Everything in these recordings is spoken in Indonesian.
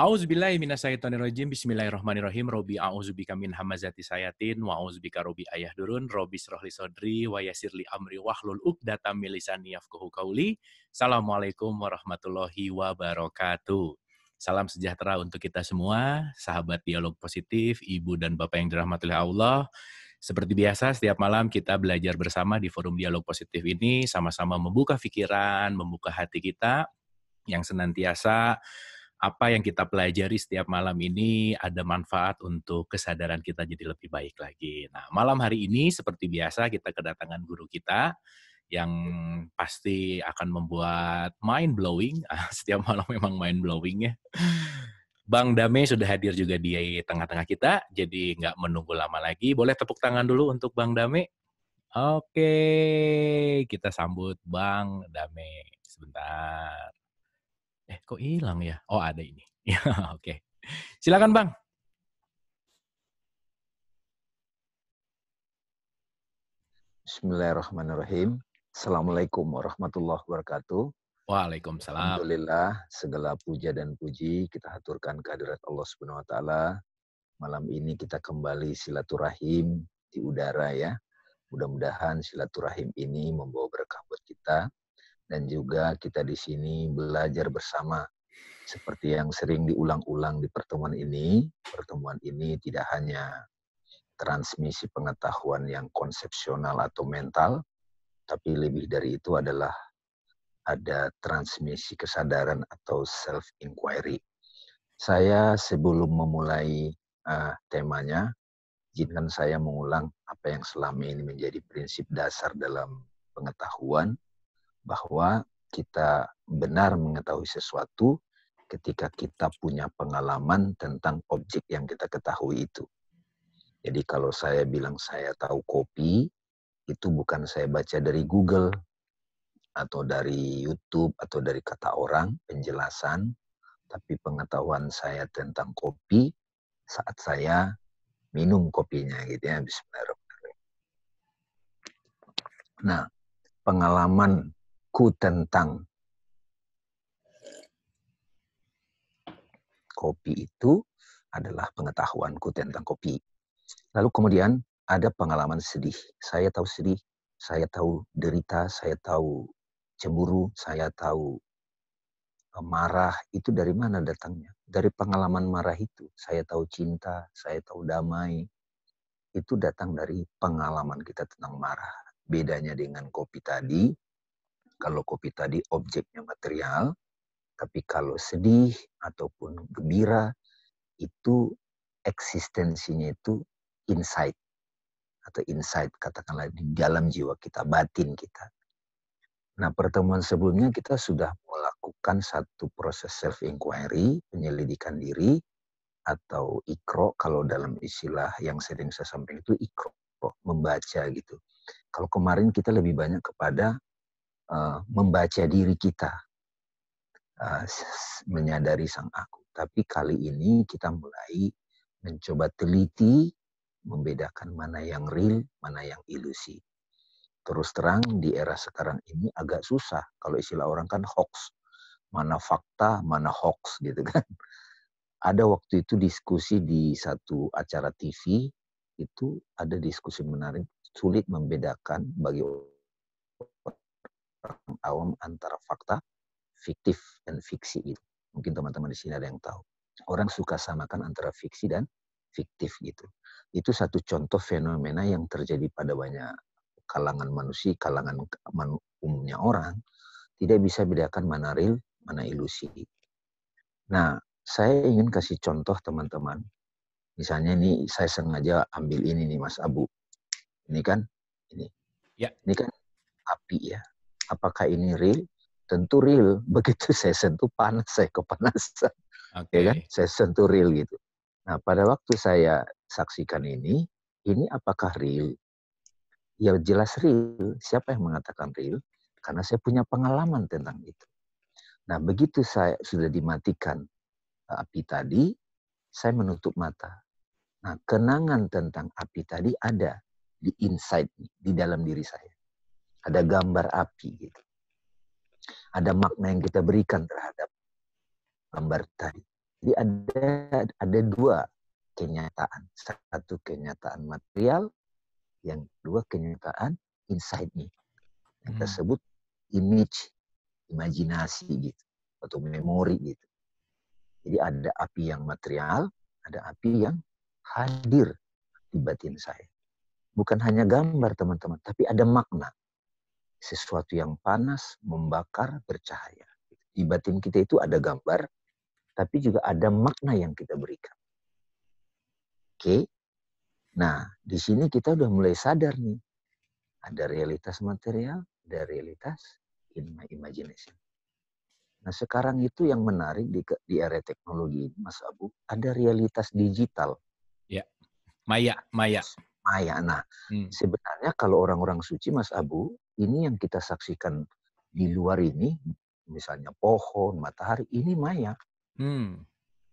Auzubillahi minasyaitonirrajim. Bismillahirrahmanirrahim. Robi auzubika min hamazati sayatin wa auzubika robi ayah durun. Robi srohli sodri wa yasirli amri wahlul uqdata lisani yafqahu kauli. Assalamualaikum warahmatullahi wabarakatuh. Salam sejahtera untuk kita semua, sahabat dialog positif, ibu dan bapak yang dirahmati oleh Allah. Seperti biasa, setiap malam kita belajar bersama di forum dialog positif ini, sama-sama membuka pikiran, membuka hati kita yang senantiasa apa yang kita pelajari setiap malam ini ada manfaat untuk kesadaran kita jadi lebih baik lagi. Nah, malam hari ini seperti biasa kita kedatangan guru kita yang pasti akan membuat mind blowing. Ah, setiap malam memang mind blowing ya. Bang Dame sudah hadir juga di tengah-tengah kita, jadi nggak menunggu lama lagi. Boleh tepuk tangan dulu untuk Bang Dame. Oke, kita sambut Bang Dame sebentar. Eh kok hilang ya? Oh ada ini. Ya oke. Okay. Silakan Bang. Bismillahirrahmanirrahim. Assalamualaikum warahmatullahi wabarakatuh. Waalaikumsalam. Alhamdulillah segala puja dan puji kita haturkan kehadirat Allah Subhanahu wa taala. Malam ini kita kembali silaturahim di udara ya. Mudah-mudahan silaturahim ini membawa berkah buat kita dan juga kita di sini belajar bersama seperti yang sering diulang-ulang di pertemuan ini. Pertemuan ini tidak hanya transmisi pengetahuan yang konsepsional atau mental, tapi lebih dari itu adalah ada transmisi kesadaran atau self inquiry. Saya sebelum memulai uh, temanya, izinkan saya mengulang apa yang selama ini menjadi prinsip dasar dalam pengetahuan bahwa kita benar mengetahui sesuatu ketika kita punya pengalaman tentang objek yang kita ketahui itu. Jadi kalau saya bilang saya tahu kopi, itu bukan saya baca dari Google atau dari YouTube atau dari kata orang penjelasan, tapi pengetahuan saya tentang kopi saat saya minum kopinya gitu ya Bismillahirrahmanirrahim. Nah, pengalaman ku tentang kopi itu adalah pengetahuan ku tentang kopi. Lalu kemudian ada pengalaman sedih. Saya tahu sedih, saya tahu derita, saya tahu cemburu, saya tahu eh, marah. Itu dari mana datangnya? Dari pengalaman marah itu. Saya tahu cinta, saya tahu damai. Itu datang dari pengalaman kita tentang marah. Bedanya dengan kopi tadi, kalau kopi tadi objeknya material, tapi kalau sedih ataupun gembira itu eksistensinya itu insight atau insight katakanlah di dalam jiwa kita, batin kita. Nah, pertemuan sebelumnya kita sudah melakukan satu proses self inquiry, penyelidikan diri atau ikro kalau dalam istilah yang sering saya sampaikan itu ikro membaca gitu. Kalau kemarin kita lebih banyak kepada Eh, membaca diri kita, eh, menyadari sang aku. Tapi kali ini kita mulai mencoba teliti membedakan mana yang real, mana yang ilusi. Terus terang di era sekarang ini agak susah kalau istilah orang kan hoax. Mana fakta, mana hoax gitu kan. Ada waktu itu diskusi di satu acara TV itu ada diskusi menarik sulit membedakan bagi awam antara fakta, fiktif, dan fiksi itu. Mungkin teman-teman di sini ada yang tahu. Orang suka samakan antara fiksi dan fiktif gitu. Itu satu contoh fenomena yang terjadi pada banyak kalangan manusia, kalangan umumnya orang, tidak bisa bedakan mana real, mana ilusi. Nah, saya ingin kasih contoh teman-teman. Misalnya ini saya sengaja ambil ini nih Mas Abu. Ini kan, ini. Ya. Ini kan api ya apakah ini real? Tentu real. Begitu saya sentuh panas, saya kepanasan. Okay. Ya kan? Saya sentuh real gitu. Nah, pada waktu saya saksikan ini, ini apakah real? Ya jelas real. Siapa yang mengatakan real? Karena saya punya pengalaman tentang itu. Nah, begitu saya sudah dimatikan eh, api tadi, saya menutup mata. Nah, kenangan tentang api tadi ada di inside, di dalam diri saya ada gambar api gitu. Ada makna yang kita berikan terhadap gambar tadi. Jadi ada ada dua kenyataan. Satu kenyataan material, yang dua kenyataan inside me. Yang hmm. tersebut image, imajinasi gitu, atau memori gitu. Jadi ada api yang material, ada api yang hadir di batin saya. Bukan hanya gambar teman-teman, tapi ada makna sesuatu yang panas, membakar, bercahaya. Di batin kita itu ada gambar, tapi juga ada makna yang kita berikan. Oke. Nah, di sini kita udah mulai sadar nih. Ada realitas material, ada realitas in my imagination. Nah, sekarang itu yang menarik di, di area teknologi Mas Abu, ada realitas digital. Ya, maya, maya. Maya. Nah, hmm. sebenarnya kalau orang-orang suci, Mas Abu, ini yang kita saksikan di luar ini, misalnya pohon, matahari, ini maya. Hmm.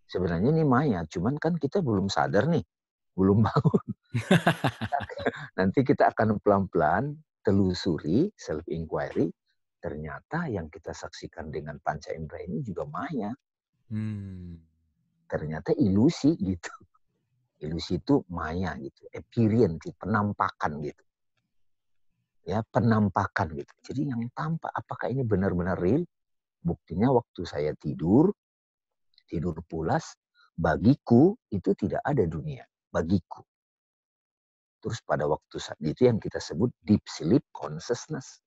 Sebenarnya ini maya, cuman kan kita belum sadar nih, belum bangun. Nanti kita akan pelan-pelan telusuri, self inquiry, ternyata yang kita saksikan dengan panca indera ini juga maya. Hmm. Ternyata ilusi gitu. Ilusi itu maya gitu, appearance, eh, gitu, penampakan gitu ya penampakan gitu. Jadi yang tampak apakah ini benar-benar real? Buktinya waktu saya tidur, tidur pulas, bagiku itu tidak ada dunia, bagiku. Terus pada waktu saat itu yang kita sebut deep sleep consciousness.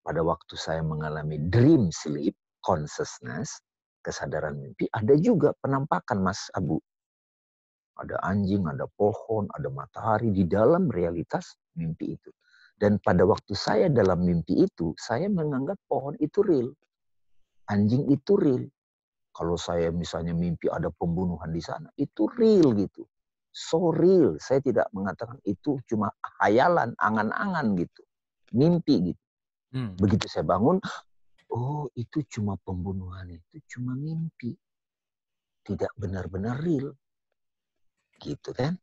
Pada waktu saya mengalami dream sleep consciousness, kesadaran mimpi, ada juga penampakan Mas Abu. Ada anjing, ada pohon, ada matahari di dalam realitas mimpi itu dan pada waktu saya dalam mimpi itu, saya menganggap pohon itu real. Anjing itu real. Kalau saya misalnya mimpi ada pembunuhan di sana, itu real gitu. So real. Saya tidak mengatakan itu cuma khayalan, angan-angan gitu. Mimpi gitu. Hmm. Begitu saya bangun, oh itu cuma pembunuhan, itu cuma mimpi. Tidak benar-benar real. Gitu kan?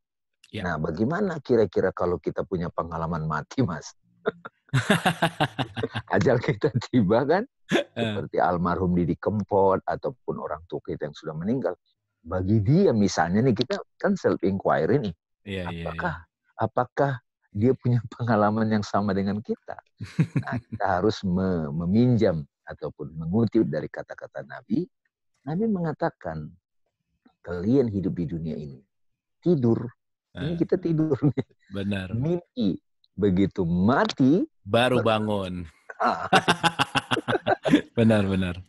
Ya. Nah, bagaimana kira-kira kalau kita punya pengalaman mati, Mas? Ajal kita tiba kan? Eh. Seperti almarhum Didi Kempot ataupun orang tua kita yang sudah meninggal. Bagi dia misalnya nih kita kan self inquiry nih. Ya, apakah ya, ya. apakah dia punya pengalaman yang sama dengan kita? Nah, kita harus meminjam ataupun mengutip dari kata-kata Nabi. Nabi mengatakan, kalian hidup di dunia ini tidur ini nah. kita tidur nih. Benar. Mimpi. Begitu mati baru bangun. Ah. benar benar.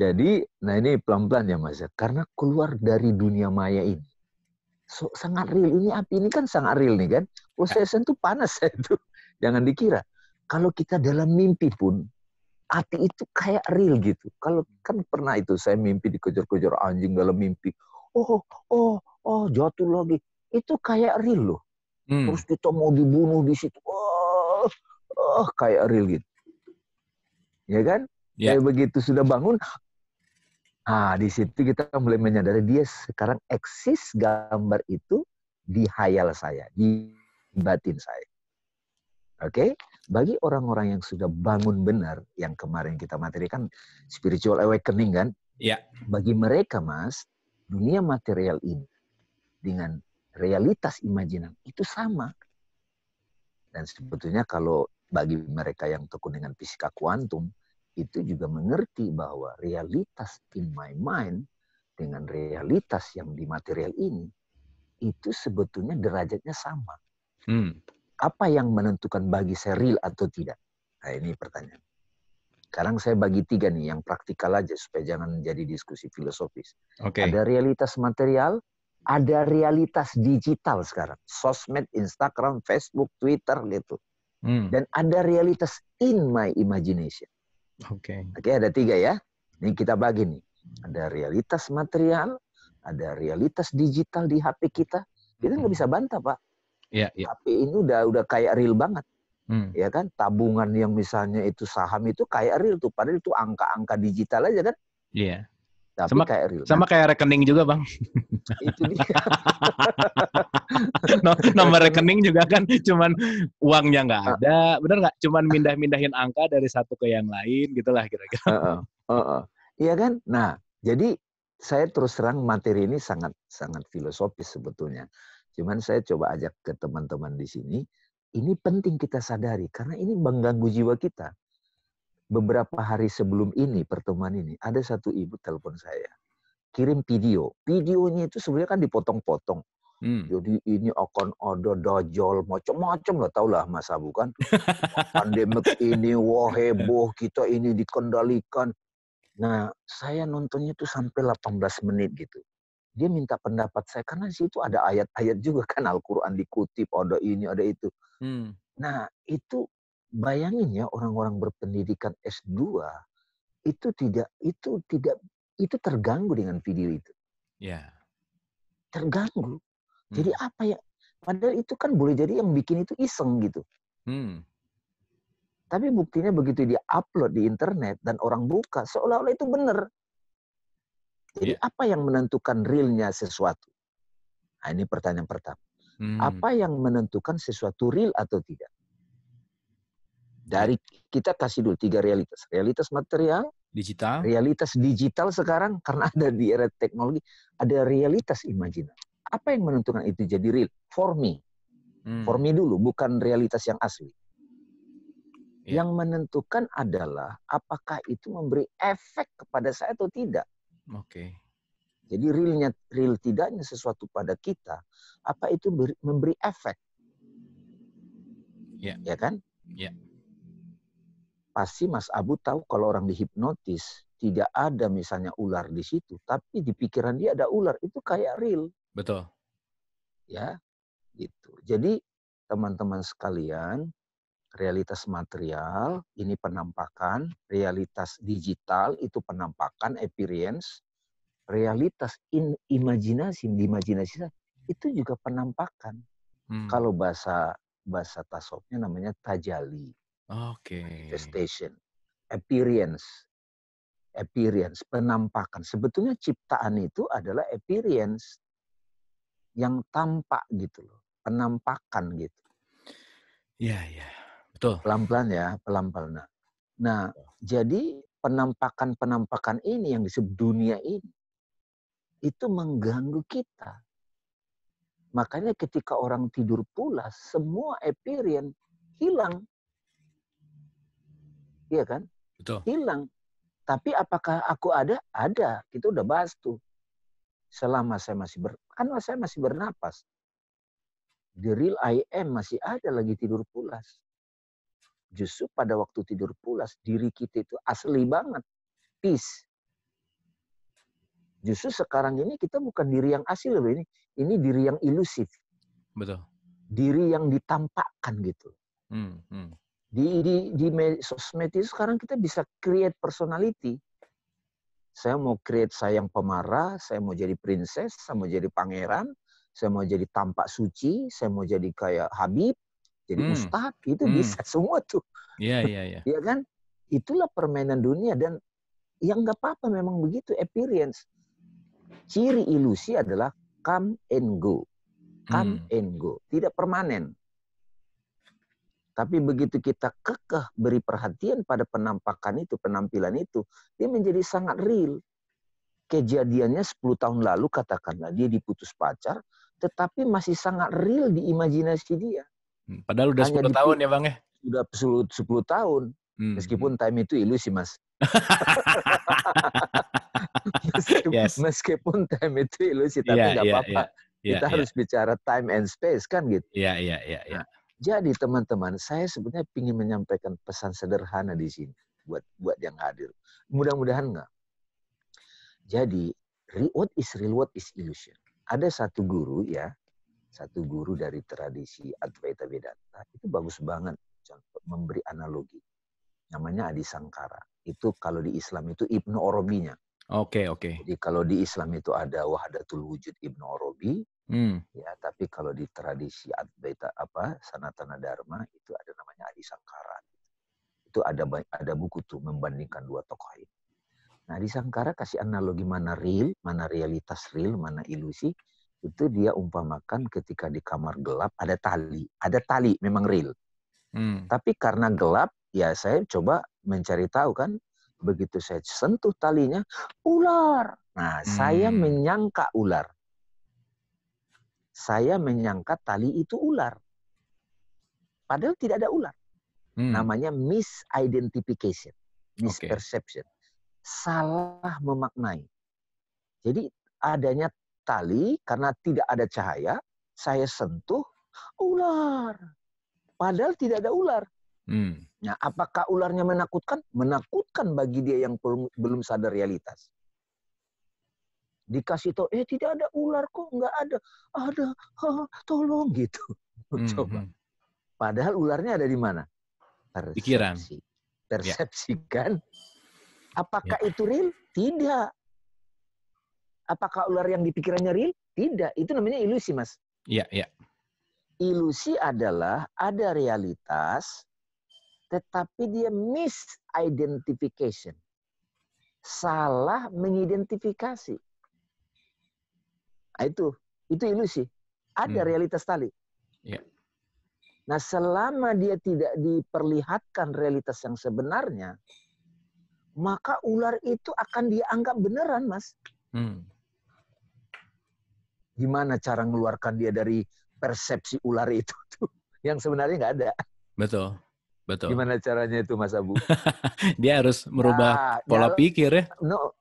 Jadi, nah ini pelan-pelan ya Mas. Ya. Karena keluar dari dunia maya ini so, sangat real. Ini api ini kan sangat real nih kan. prosesan tuh panas itu. Jangan dikira. Kalau kita dalam mimpi pun api itu kayak real gitu. Kalau kan pernah itu saya mimpi dikejar-kejar anjing dalam mimpi. Oh, oh, oh, jatuh lagi itu kayak real loh. Hmm. Terus kita mau dibunuh di situ. Oh, oh kayak real gitu. Ya kan? Yeah. Kayak begitu sudah bangun, ah di situ kita mulai menyadari dia sekarang eksis gambar itu di hayal saya, di batin saya. Oke? Okay? Bagi orang-orang yang sudah bangun benar, yang kemarin kita materi kan spiritual awakening kan? ya Yeah. Bagi mereka, Mas, dunia material ini dengan realitas imajinan itu sama. Dan sebetulnya kalau bagi mereka yang tekun dengan fisika kuantum, itu juga mengerti bahwa realitas in my mind dengan realitas yang di material ini, itu sebetulnya derajatnya sama. Hmm. Apa yang menentukan bagi saya real atau tidak? Nah ini pertanyaan. Sekarang saya bagi tiga nih, yang praktikal aja supaya jangan jadi diskusi filosofis. Okay. Ada realitas material, ada realitas digital sekarang. Sosmed, Instagram, Facebook, Twitter gitu. Hmm. Dan ada realitas in my imagination. Oke. Okay. Oke, okay, ada tiga ya. Ini kita bagi nih. Ada realitas material, ada realitas digital di HP kita. Kita nggak hmm. bisa bantah, Pak. Iya, yeah, HP ini udah udah kayak real banget. Hmm. Ya kan? Tabungan yang misalnya itu saham itu kayak real tuh, padahal itu angka-angka digital aja kan. Iya. Yeah. Tapi sama kayak real. Sama kayak rekening juga, Bang. Itu dia. nomor rekening juga kan cuman uangnya nggak ah. ada, benar nggak? Cuman mindah-mindahin angka dari satu ke yang lain gitulah kira-kira. Uh -uh. Uh -uh. Iya kan? Nah, jadi saya terus terang materi ini sangat sangat filosofis sebetulnya. Cuman saya coba ajak ke teman-teman di sini, ini penting kita sadari karena ini mengganggu jiwa kita beberapa hari sebelum ini pertemuan ini ada satu ibu telepon saya kirim video videonya itu sebenarnya kan dipotong-potong Hmm. Jadi ini akan ada dojol macam-macam lah tau lah masa bukan Pandemik ini wah heboh kita ini dikendalikan. Nah saya nontonnya itu sampai 18 menit gitu. Dia minta pendapat saya karena situ ada ayat-ayat juga kan Al-Quran dikutip ada ini ada itu. Hmm. Nah itu bayangin ya orang-orang berpendidikan S2 itu tidak itu tidak itu terganggu dengan video itu. Ya. Yeah. Terganggu. Hmm. Jadi apa ya? Padahal itu kan boleh jadi yang bikin itu iseng gitu. Hmm. Tapi buktinya begitu dia upload di internet dan orang buka, seolah-olah itu benar. Jadi yeah. apa yang menentukan realnya sesuatu? Nah, ini pertanyaan pertama. Hmm. Apa yang menentukan sesuatu real atau tidak? dari kita kasih dulu tiga realitas. Realitas material, digital. Realitas digital sekarang karena ada di era teknologi, ada realitas imajiner. Apa yang menentukan itu jadi real? For me. Hmm. For me dulu, bukan realitas yang asli. Yeah. Yang menentukan adalah apakah itu memberi efek kepada saya atau tidak. Oke. Okay. Jadi realnya real tidaknya sesuatu pada kita, apa itu memberi efek? Yeah. Ya kan? Yeah pasti Mas Abu tahu kalau orang dihipnotis tidak ada misalnya ular di situ, tapi di pikiran dia ada ular itu kayak real. Betul. Ya, gitu. Jadi teman-teman sekalian, realitas material ini penampakan, realitas digital itu penampakan, experience, realitas in imajinasi, di imajinasi itu juga penampakan. Hmm. Kalau bahasa bahasa tasawufnya namanya tajali. Oke. Manifestation, appearance, appearance, penampakan. Sebetulnya ciptaan itu adalah appearance yang tampak gitu loh, penampakan gitu. Iya, iya. Betul. Pelan-pelan ya, pelan-pelan. Nah, nah iya. jadi penampakan-penampakan ini yang disebut dunia ini itu mengganggu kita. Makanya ketika orang tidur pula, semua appearance hilang. Iya kan? Betul. Hilang. Tapi apakah aku ada? Ada. Kita udah bahas tuh. Selama saya masih ber, kan saya masih bernapas. The real I am masih ada lagi tidur pulas. Justru pada waktu tidur pulas, diri kita itu asli banget. Peace. Justru sekarang ini kita bukan diri yang asli loh ini. Ini diri yang ilusif. Betul. Diri yang ditampakkan gitu. Hmm, hmm. Di, di, di sosmed itu sekarang kita bisa create personality. Saya mau create saya yang pemarah, saya mau jadi princess, saya mau jadi pangeran, saya mau jadi tampak suci, saya mau jadi kayak Habib, jadi hmm. itu hmm. bisa semua tuh. Iya, iya, iya. Iya kan? Itulah permainan dunia dan yang nggak apa-apa memang begitu Experience Ciri ilusi adalah come and go. Come hmm. and go. Tidak permanen. Tapi begitu kita kekeh beri perhatian pada penampakan itu, penampilan itu, dia menjadi sangat real. Kejadiannya 10 tahun lalu katakanlah dia diputus pacar, tetapi masih sangat real di imajinasi dia. Hmm, padahal udah Hanya 10 tahun ya Bang ya? Sudah 10, 10 tahun. Hmm. Meskipun time itu ilusi Mas. meskipun, yes. meskipun time itu ilusi, tapi iya, nggak yeah, gak apa-apa. Yeah, yeah, kita yeah. Iya. harus bicara time and space kan gitu. Iya, iya, iya. iya. Nah, jadi teman-teman, saya sebenarnya ingin menyampaikan pesan sederhana di sini buat buat yang hadir. Mudah-mudahan enggak. Jadi reward is reward is illusion. Ada satu guru ya, satu guru dari tradisi Advaita Vedanta itu bagus banget memberi analogi. Namanya Adi Sangkara. Itu kalau di Islam itu Ibnu Orobinya. Oke, okay, oke. Okay. Jadi kalau di Islam itu ada Wahdatul Wujud Ibnu Orobi, Hmm. Ya, tapi kalau di tradisi Advaita apa Sanatana Dharma itu ada namanya Adi Sangkara. Itu ada ada buku tuh membandingkan dua tokoh ini. Nah, Adi Sangkara kasih analogi mana real, mana realitas real, mana ilusi. Itu dia umpamakan ketika di kamar gelap ada tali, ada tali memang real. Hmm. Tapi karena gelap, ya saya coba mencari tahu kan begitu saya sentuh talinya ular. Nah, hmm. saya menyangka ular saya menyangka tali itu ular. Padahal tidak ada ular. Hmm. Namanya misidentification, misperception. Okay. Salah memaknai. Jadi adanya tali karena tidak ada cahaya, saya sentuh ular. Padahal tidak ada ular. Hmm. Nah, apakah ularnya menakutkan? Menakutkan bagi dia yang belum sadar realitas dikasih tahu eh tidak ada ular kok nggak ada ada ha, tolong gitu hmm coba hmm. padahal ularnya ada di mana persepsi Pikiran. persepsi ya. Kan? apakah ya. itu real tidak apakah ular yang dipikirannya real tidak itu namanya ilusi mas iya iya ilusi adalah ada realitas tetapi dia misidentification salah mengidentifikasi Ah, itu itu ilusi. Ada hmm. realitas tali. Yeah. Nah, selama dia tidak diperlihatkan realitas yang sebenarnya, maka ular itu akan dianggap beneran, Mas. Hmm. Gimana cara mengeluarkan dia dari persepsi ular itu tuh yang sebenarnya nggak ada. Betul. Betul. Gimana caranya itu Mas Abu? dia harus merubah nah, pola nyala, pikir ya. No,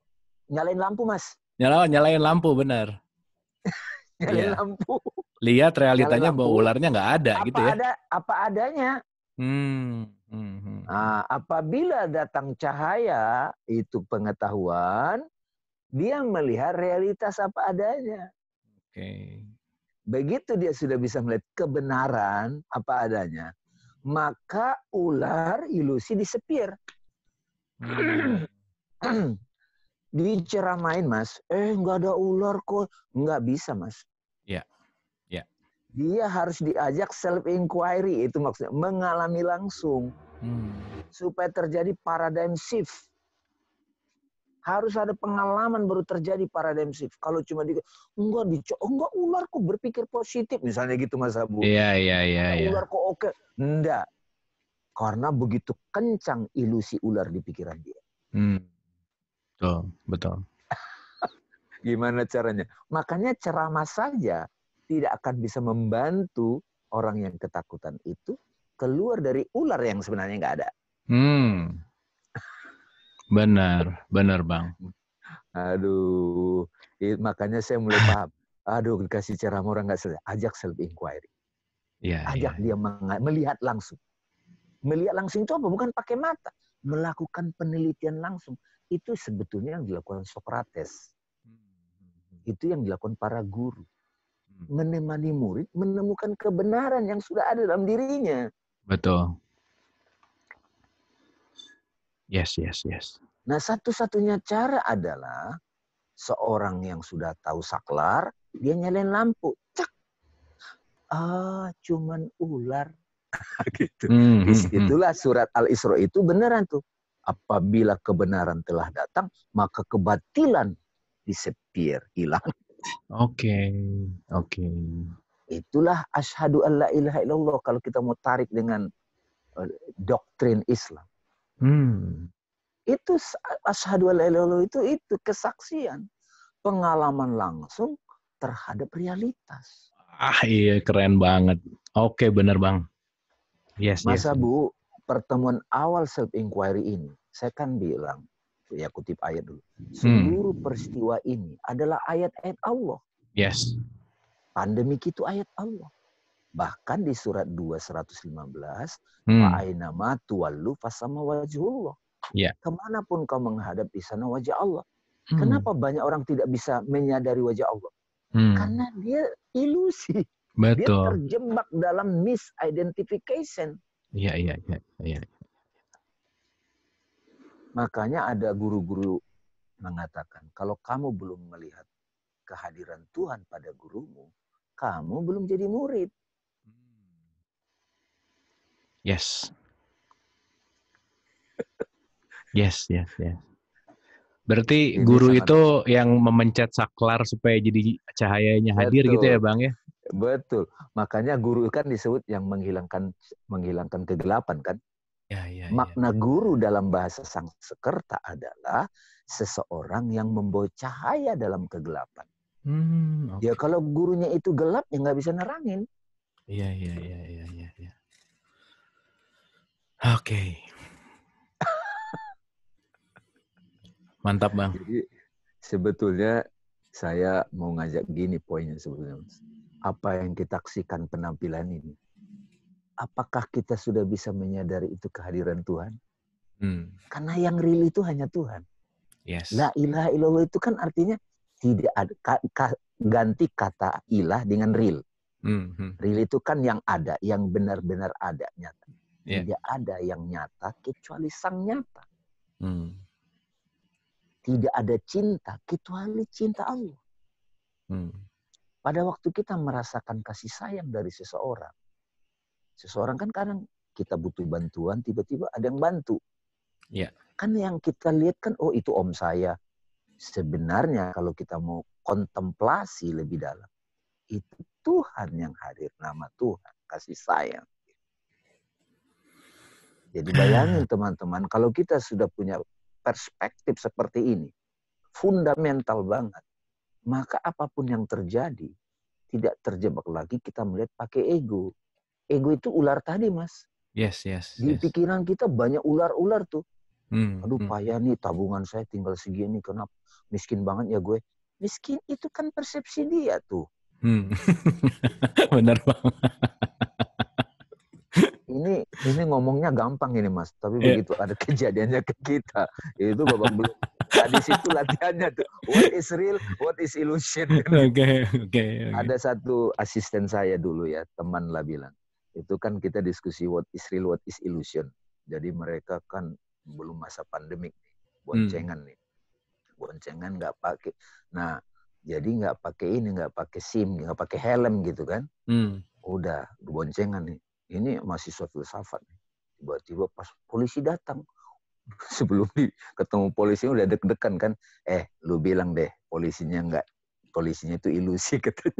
nyalain lampu Mas. Nyala, nyalain lampu benar. yeah. lampu. Lihat realitanya bahwa ularnya nggak ada apa gitu ya. Ada, apa adanya. Hmm hmm, hmm. hmm. Nah, apabila datang cahaya itu pengetahuan, dia melihat realitas apa adanya. Oke. Okay. Begitu dia sudah bisa melihat kebenaran apa adanya, maka ular ilusi disepir. Hmm. Iya. diceramain mas eh nggak ada ular kok nggak bisa mas ya yeah. ya dia harus diajak self inquiry itu maksudnya mengalami langsung hmm. supaya terjadi paradigm shift harus ada pengalaman baru terjadi paradigm shift. Kalau cuma di enggak dico enggak ular kok berpikir positif misalnya gitu Mas Abu. Iya iya iya, iya Ular kok oke. Enggak. Karena begitu kencang ilusi ular di pikiran dia. Hmm. Betul, betul. Gimana caranya? Makanya ceramah saja tidak akan bisa membantu orang yang ketakutan itu keluar dari ular yang sebenarnya nggak ada. Hmm. Benar, benar bang. Aduh, makanya saya mulai paham. Aduh, dikasih ceramah orang nggak selesai. Ajak self inquiry. Ya, iya, Ajak ya. dia melihat langsung. Melihat langsung itu apa? Bukan pakai mata. Melakukan penelitian langsung itu sebetulnya yang dilakukan Sokrates. Hmm, hmm, hmm, itu yang dilakukan para guru. Menemani murid menemukan kebenaran yang sudah ada dalam dirinya. Betul. Yes, yes, yes. Nah, satu-satunya cara adalah seorang yang sudah tahu saklar, dia nyalain lampu. Cek. Ah, cuman ular. gitu. Mm, Itulah surat Al-Isra itu beneran tuh. Apabila kebenaran telah datang, maka kebatilan disepir, hilang. Oke, okay. oke. Okay. Itulah asyhadu alla ilaha illallah kalau kita mau tarik dengan eh, doktrin Islam. Hmm. Itu asyhadu alla ilaha illallah itu itu kesaksian pengalaman langsung terhadap realitas. Ah iya keren banget. Oke benar bang. Yes. Masa yes. bu pertemuan awal self inquiry ini, saya kan bilang, ya kutip ayat dulu. Hmm. Seluruh hmm. peristiwa ini adalah ayat-ayat Allah. Yes. pandemi itu ayat Allah. Bahkan di surat 215 115, hmm. aina ma tuwallu fasama wajhullah. Yeah. Kemanapun kau menghadap di sana wajah Allah. Hmm. Kenapa banyak orang tidak bisa menyadari wajah Allah? Hmm. Karena dia ilusi. Betul. Dia terjebak dalam misidentification. Iya, iya, iya, iya. Makanya ada guru-guru mengatakan, kalau kamu belum melihat kehadiran Tuhan pada gurumu, kamu belum jadi murid. Hmm. Yes. Yes, yes, yes. Berarti guru itu yang memencet saklar supaya jadi cahayanya hadir Betul. gitu ya, Bang ya? Betul. Makanya guru kan disebut yang menghilangkan menghilangkan kegelapan kan. Ya, ya, ya. Makna guru dalam bahasa Sang tak adalah seseorang yang membawa cahaya dalam kegelapan. Hmm, okay. Ya kalau gurunya itu gelap ya nggak bisa nerangin. Iya iya iya iya iya. Ya. Oke. Okay. Mantap bang. Jadi, sebetulnya saya mau ngajak gini poinnya sebetulnya apa yang kita saksikan penampilan ini. Apakah kita sudah bisa menyadari itu kehadiran Tuhan? Hmm. Karena yang real itu hanya Tuhan. Yes. La ilaha illallah itu kan artinya tidak ada ka, ka, ganti kata ilah dengan real. hmm, hmm. Real itu kan yang ada, yang benar-benar ada nyata. Yeah. Tidak ada yang nyata kecuali sang nyata. Hmm. Tidak ada cinta kecuali cinta Allah. Hmm. Pada waktu kita merasakan kasih sayang dari seseorang, seseorang kan kadang kita butuh bantuan, tiba-tiba ada yang bantu. Ya. Kan yang kita lihat kan, oh itu om saya. Sebenarnya kalau kita mau kontemplasi lebih dalam, itu Tuhan yang hadir, nama Tuhan, kasih sayang. Jadi bayangin teman-teman, kalau kita sudah punya perspektif seperti ini, fundamental banget maka apapun yang terjadi tidak terjebak lagi kita melihat pakai ego. Ego itu ular tadi, Mas. Yes, yes. Di yes. pikiran kita banyak ular-ular tuh. Hmm, Aduh, hmm. payah nih tabungan saya tinggal segini kenapa miskin banget ya gue. Miskin itu kan persepsi dia tuh. Hmm. Benar banget. ini ini ngomongnya gampang ini mas, tapi yeah. begitu ada kejadiannya ke kita, itu bapak belum. Nah, di situ latihannya tuh, what is real, what is illusion. Oke, okay, oke. Okay, okay. Ada satu asisten saya dulu ya, teman lah bilang, itu kan kita diskusi what is real, what is illusion. Jadi mereka kan belum masa pandemik nih, hmm. boncengan hmm. nih, boncengan nggak pakai. Nah, jadi nggak pakai ini, nggak pakai SIM, nggak pakai helm gitu kan? Hmm. Udah boncengan nih ini mahasiswa filsafat tiba-tiba pas polisi datang sebelum di, ketemu polisi udah deg-degan kan eh lu bilang deh polisinya enggak polisinya itu ilusi katanya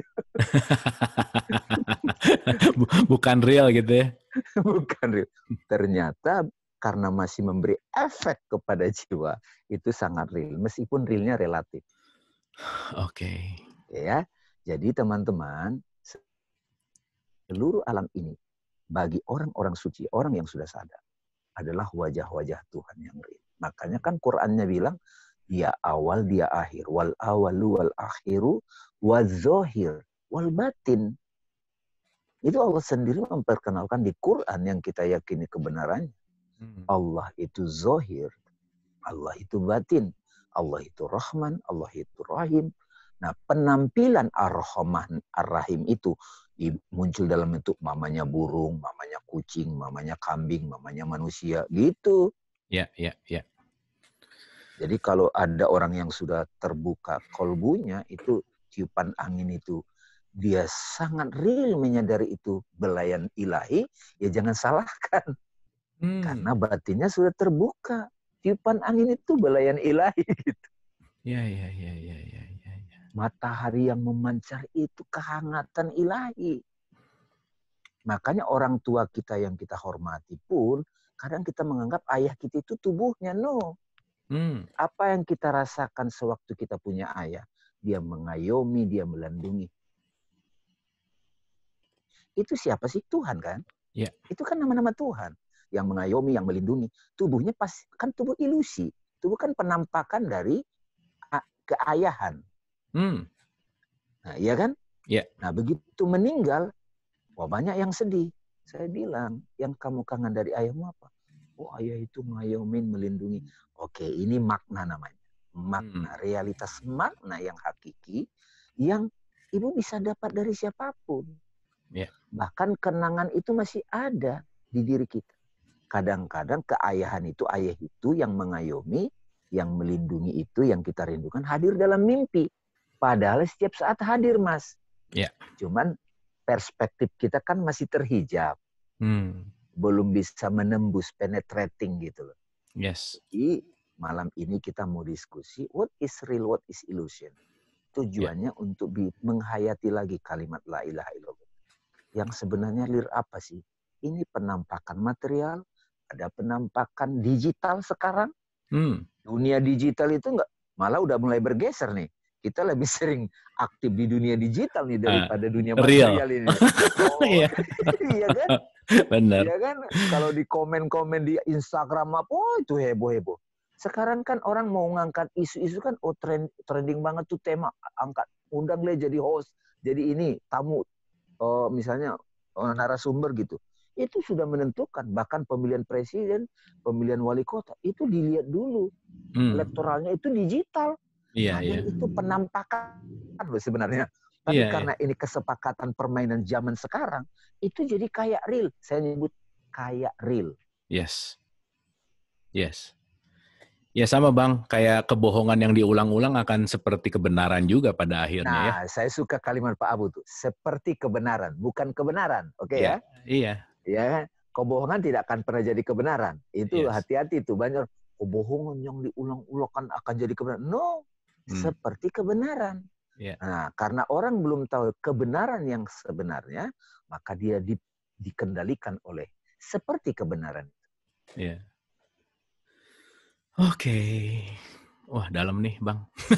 bukan real gitu ya bukan real ternyata karena masih memberi efek kepada jiwa itu sangat real meskipun realnya relatif oke okay. ya jadi teman-teman seluruh alam ini bagi orang-orang suci, orang yang sudah sadar, adalah wajah-wajah Tuhan yang real. Makanya kan Qurannya bilang, dia ya awal, dia akhir. Wal awalu wal akhiru wal zohir wal batin. Itu Allah sendiri memperkenalkan di Quran yang kita yakini kebenarannya. Hmm. Allah itu zohir, Allah itu batin, Allah itu rahman, Allah itu rahim. Nah penampilan ar-rahman, ar-rahim itu muncul dalam bentuk mamanya burung, mamanya kucing, mamanya kambing, mamanya manusia, gitu. Ya, ya, ya. Jadi kalau ada orang yang sudah terbuka kolbunya itu tiupan angin itu dia sangat real menyadari itu belayan ilahi, ya jangan salahkan. Hmm. Karena batinnya sudah terbuka. Tiupan angin itu belayan ilahi gitu. Ya, ya, ya, ya, ya. ya. Matahari yang memancar itu kehangatan ilahi. Makanya orang tua kita yang kita hormati pun kadang kita menganggap ayah kita itu tubuhnya no. Hmm. Apa yang kita rasakan sewaktu kita punya ayah, dia mengayomi, dia melindungi. Itu siapa sih Tuhan kan? Yeah. Itu kan nama-nama Tuhan yang mengayomi, yang melindungi. Tubuhnya pas kan tubuh ilusi, tubuh kan penampakan dari keayahan. Hmm. Nah, iya kan? Iya. Yeah. Nah, begitu meninggal, wah banyak yang sedih. Saya bilang, yang kamu kangen dari ayahmu apa? Oh, ayah itu ngayomin, melindungi. Oke, ini makna namanya. Makna, hmm. realitas makna yang hakiki, yang ibu bisa dapat dari siapapun. Yeah. Bahkan kenangan itu masih ada di diri kita. Kadang-kadang keayahan itu, ayah itu yang mengayomi, yang melindungi itu yang kita rindukan hadir dalam mimpi. Padahal setiap saat hadir, Mas. Yeah. Cuman perspektif kita kan masih terhijab. Hmm. Belum bisa menembus penetrating gitu loh. Yes. Jadi malam ini kita mau diskusi what is real, what is illusion. Tujuannya yeah. untuk menghayati lagi kalimat la ilaha illallah. Yang sebenarnya lir apa sih? Ini penampakan material, ada penampakan digital sekarang. Hmm. Dunia digital itu enggak malah udah mulai bergeser nih kita lebih sering aktif di dunia digital nih ah, daripada uh, dunia material real. ini. Oh, iya. iya kan? Benar. Iya kan? Kalau di komen-komen di Instagram apa oh, itu heboh-heboh. Sekarang kan orang mau ngangkat isu-isu kan oh trend, trending banget tuh tema angkat undang le jadi host, jadi ini tamu oh, misalnya oh, narasumber gitu. Itu sudah menentukan bahkan pemilihan presiden, pemilihan wali kota itu dilihat dulu. Hmm. Elektoralnya itu digital Iya, nah, iya. itu penampakan loh sebenarnya. Tapi iya, karena iya. ini kesepakatan permainan zaman sekarang, itu jadi kayak real. Saya nyebut kayak real. Yes. Yes. Ya sama Bang, kayak kebohongan yang diulang-ulang akan seperti kebenaran juga pada akhirnya nah, ya. Nah, saya suka kalimat Pak Abu tuh, seperti kebenaran, bukan kebenaran. Oke okay, iya, ya? Iya. Ya Kebohongan tidak akan pernah jadi kebenaran. Itu hati-hati yes. Hati -hati tuh banyak kebohongan yang diulang ulang akan jadi kebenaran. No, hmm. seperti kebenaran. Yeah. Nah, karena orang belum tahu kebenaran yang sebenarnya, maka dia di, dikendalikan oleh seperti kebenaran. Yeah. Oke. Okay. Wah, dalam nih, Bang.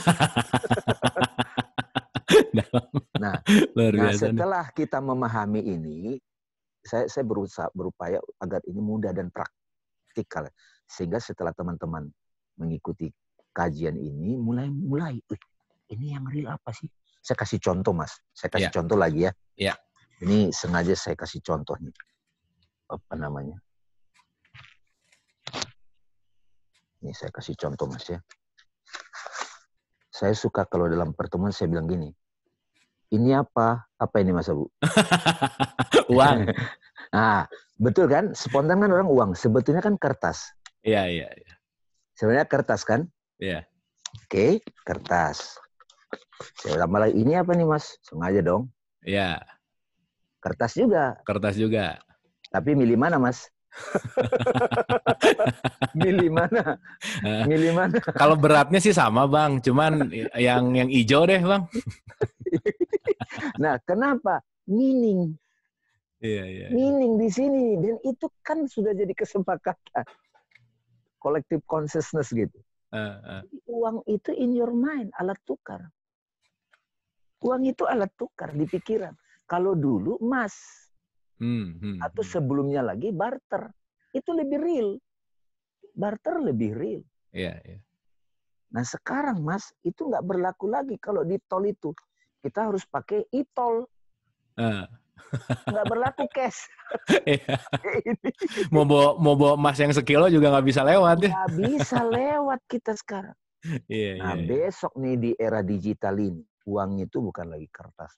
Nah, Luar nah, biasa setelah nih. kita memahami ini, saya saya berusaha berupaya agar ini mudah dan praktikal sehingga setelah teman-teman mengikuti kajian ini mulai-mulai ini yang real apa sih? Saya kasih contoh, Mas. Saya kasih yeah. contoh lagi ya. Yeah. Ini sengaja saya kasih contoh nih. Apa namanya? Ini saya kasih contoh, Mas ya. Saya suka kalau dalam pertemuan saya bilang gini. Ini apa? Apa ini, Mas Abu? uang. nah, betul kan? Spontan kan orang uang. Sebetulnya kan kertas. Iya, yeah, iya, yeah, Yeah. Sebenarnya kertas kan? Iya. Yeah. Oke, okay, kertas. Saya lama lagi ini apa nih Mas? Sengaja dong. Iya. Yeah. Kertas juga. Kertas juga. Tapi milih mana Mas? milih mana? Milih mana? Kalau beratnya sih sama Bang, cuman yang yang hijau deh Bang. nah, kenapa? Meaning. Iya, iya. iya. Meaning di sini dan itu kan sudah jadi kesepakatan. kolektif consciousness gitu. Uh, uh. Uang itu in your mind, alat tukar. Uang itu alat tukar di pikiran. Kalau dulu emas hmm, hmm, atau hmm. sebelumnya lagi barter, itu lebih real. Barter lebih real. Yeah, yeah. Nah sekarang mas itu nggak berlaku lagi kalau di tol itu kita harus pakai e-tol nggak berlaku cash. Iya. mau bawa mau bawa emas yang sekilo juga nggak bisa lewat ya. Nggak bisa lewat kita sekarang. Yeah, iya, nah yeah, besok besok nih di era digital ini uang itu bukan lagi kertas,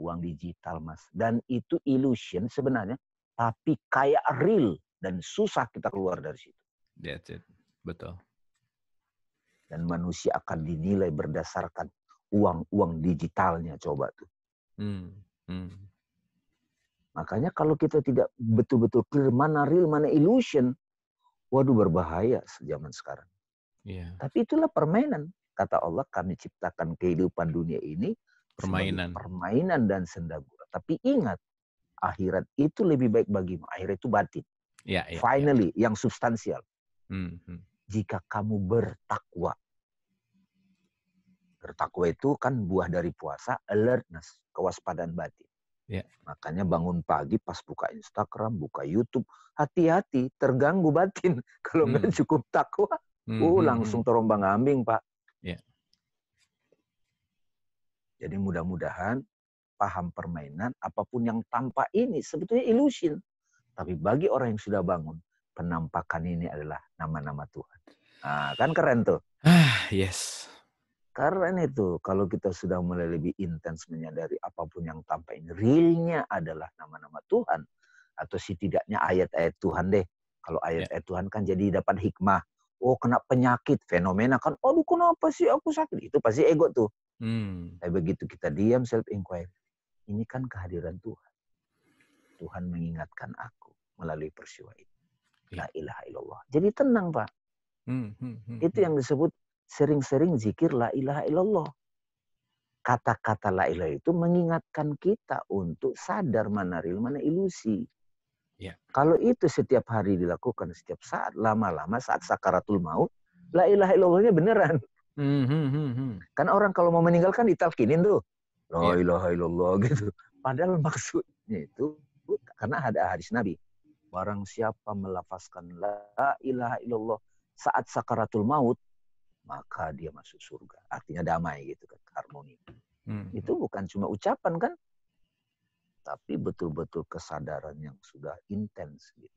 uang digital mas. Dan itu illusion sebenarnya, tapi kayak real dan susah kita keluar dari situ. That's it, betul. Dan manusia akan dinilai berdasarkan uang-uang digitalnya coba tuh. Hmm. Hmm. Makanya kalau kita tidak betul-betul clear mana real, mana illusion, waduh berbahaya sejaman sekarang. Yeah. Tapi itulah permainan. Kata Allah kami ciptakan kehidupan dunia ini permainan permainan dan senda Tapi ingat, akhirat itu lebih baik bagimu. Akhirat itu batin. Yeah, yeah, iya. Finally, yeah. yang substansial. Mm -hmm. Jika kamu bertakwa Bertakwa itu kan buah dari puasa, alertness, kewaspadaan batin. Yeah. Makanya bangun pagi pas buka Instagram, buka YouTube, hati-hati terganggu batin. Kalau hmm. nggak hmm. cukup takwa, hmm. uh hmm, langsung hmm. terombang ambing pak. Yeah. Jadi mudah-mudahan paham permainan apapun yang tampak ini sebetulnya ilusin. Tapi bagi orang yang sudah bangun, penampakan ini adalah nama-nama Tuhan. Nah, kan keren tuh. Ah, yes. Karena itu, kalau kita sudah mulai lebih intens menyadari apapun yang tampain, realnya adalah nama-nama Tuhan atau si tidaknya ayat-ayat Tuhan deh. Kalau ya. ayat-ayat Tuhan kan jadi dapat hikmah. Oh, kena penyakit, fenomena kan. Oh Aduh, kenapa sih aku sakit? Itu pasti ego tuh. Hmm. Tapi begitu kita diam self inquiry, ini kan kehadiran Tuhan. Tuhan mengingatkan aku melalui peristiwa itu. Ya. La ilaha illallah. Jadi tenang, Pak. Hmm, hmm, hmm, itu hmm. yang disebut sering-sering zikir la ilaha illallah. Kata-kata la ilaha itu mengingatkan kita untuk sadar mana real, mana ilusi. Ya. Kalau itu setiap hari dilakukan, setiap saat, lama-lama saat sakaratul maut, la ilaha illallahnya beneran. Hmm, -hmm. hmm, hmm. Karena orang kalau mau meninggalkan ditalkinin tuh. La ya. ilaha illallah gitu. Padahal maksudnya itu, karena ada hadis Nabi. Barang siapa melafazkan la ilaha illallah saat sakaratul maut, maka dia masuk surga. Artinya damai gitu kan, harmoni. Hmm. Itu bukan cuma ucapan kan, tapi betul-betul kesadaran yang sudah intens gitu.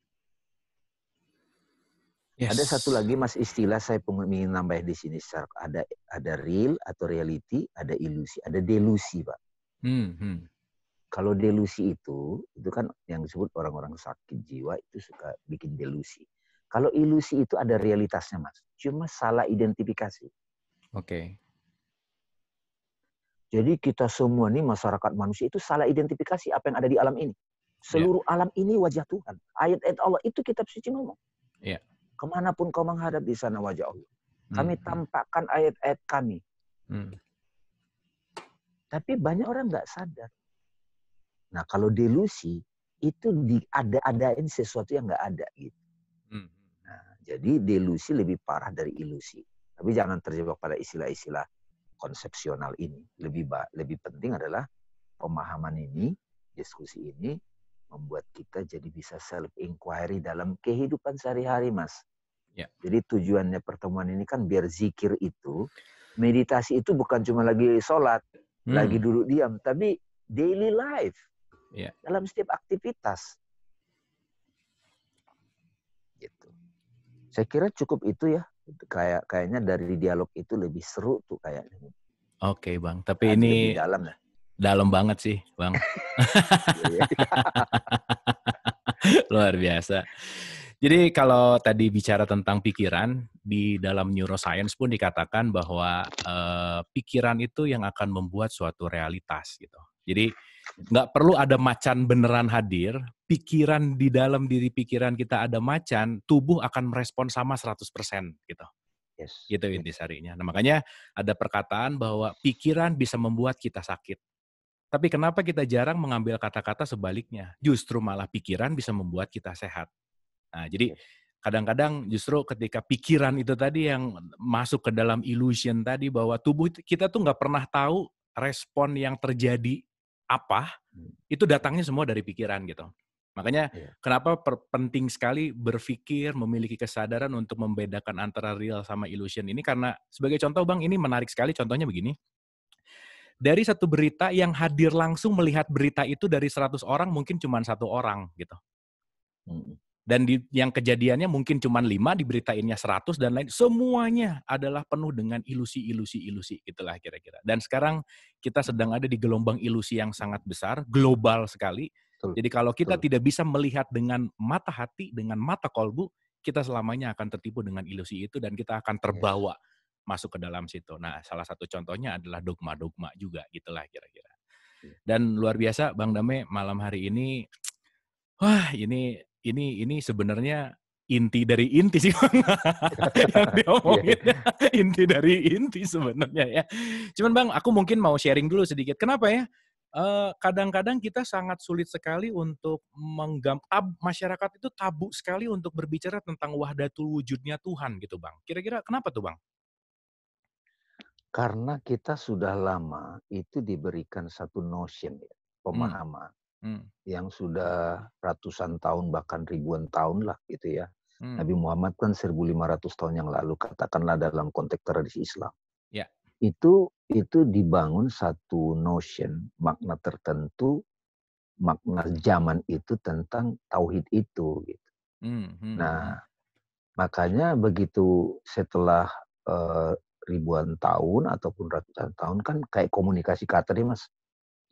Yes. Ada satu lagi mas istilah saya ingin nambah di sini ada ada real atau reality, ada ilusi, ada delusi pak. Hmm, hmm, Kalau delusi itu itu kan yang disebut orang-orang sakit jiwa itu suka bikin delusi. Kalau ilusi itu ada realitasnya, Mas. Cuma salah identifikasi. Oke. Okay. Jadi kita semua nih masyarakat manusia itu salah identifikasi apa yang ada di alam ini. Seluruh yeah. alam ini wajah Tuhan. Ayat-ayat Allah itu kitab suci ngomong. Yeah. Kemanapun kau menghadap di sana wajah Allah. Kami hmm. tampakkan ayat-ayat kami. Hmm. Tapi banyak orang nggak sadar. Nah kalau delusi itu diada adain sesuatu yang nggak ada gitu. Jadi delusi lebih parah dari ilusi. Tapi jangan terjebak pada istilah-istilah konsepsional ini. Lebih lebih penting adalah pemahaman ini, diskusi ini membuat kita jadi bisa self inquiry dalam kehidupan sehari-hari, Mas. Ya. Jadi tujuannya pertemuan ini kan biar zikir itu, meditasi itu bukan cuma lagi sholat, hmm. lagi duduk diam, tapi daily life. Ya. Dalam setiap aktivitas. Saya kira cukup itu ya. Kayak kayaknya dari dialog itu lebih seru tuh kayaknya. Oke, okay, Bang. Tapi Kaya ini dalam lah. Ya. Dalam banget sih, Bang. Iya, iya. Luar biasa. Jadi kalau tadi bicara tentang pikiran di dalam neuroscience pun dikatakan bahwa eh, pikiran itu yang akan membuat suatu realitas gitu. Jadi nggak perlu ada macan beneran hadir, pikiran di dalam diri pikiran kita ada macan, tubuh akan merespon sama 100% gitu. Yes. Gitu intisarinya. Nah, makanya ada perkataan bahwa pikiran bisa membuat kita sakit. Tapi kenapa kita jarang mengambil kata-kata sebaliknya? Justru malah pikiran bisa membuat kita sehat. Nah, jadi kadang-kadang justru ketika pikiran itu tadi yang masuk ke dalam illusion tadi bahwa tubuh kita tuh nggak pernah tahu respon yang terjadi apa, hmm. itu datangnya semua dari pikiran gitu. Makanya yeah. kenapa penting sekali berpikir, memiliki kesadaran untuk membedakan antara real sama illusion ini karena sebagai contoh Bang ini menarik sekali contohnya begini. Dari satu berita yang hadir langsung melihat berita itu dari 100 orang mungkin cuma satu orang gitu. Hmm. Dan di, yang kejadiannya mungkin cuma lima diberitainnya seratus dan lain semuanya adalah penuh dengan ilusi-ilusi ilusi itulah kira-kira. Dan sekarang kita sedang ada di gelombang ilusi yang sangat besar, global sekali Betul. Jadi kalau kita Betul. tidak bisa melihat dengan mata hati, dengan mata kolbu, kita selamanya akan tertipu dengan ilusi itu dan kita akan iya. terbawa masuk ke dalam situ. Nah, salah satu contohnya adalah dogma-dogma juga gitulah kira-kira. Iya. Dan luar biasa Bang Dame malam hari ini wah ini ini ini sebenarnya inti dari inti sih bang. yang iya, diomongin ya. inti dari inti sebenarnya ya cuman bang aku mungkin mau sharing dulu sedikit kenapa ya Eh, kadang-kadang kita sangat sulit sekali untuk menggam tab, masyarakat itu tabu sekali untuk berbicara tentang wahdatul wujudnya Tuhan gitu bang. Kira-kira kenapa tuh bang? Karena kita sudah lama itu diberikan satu notion ya, hmm. pemahaman hmm. Hmm. yang sudah ratusan tahun bahkan ribuan tahun lah gitu ya. Hmm. Nabi Muhammad kan 1500 tahun yang lalu katakanlah dalam konteks tradisi Islam. Ya itu itu dibangun satu notion makna tertentu makna zaman itu tentang tauhid itu gitu. Hmm, hmm. Nah hmm. makanya begitu setelah uh, ribuan tahun ataupun ratusan tahun kan kayak komunikasi kata ya, nih mas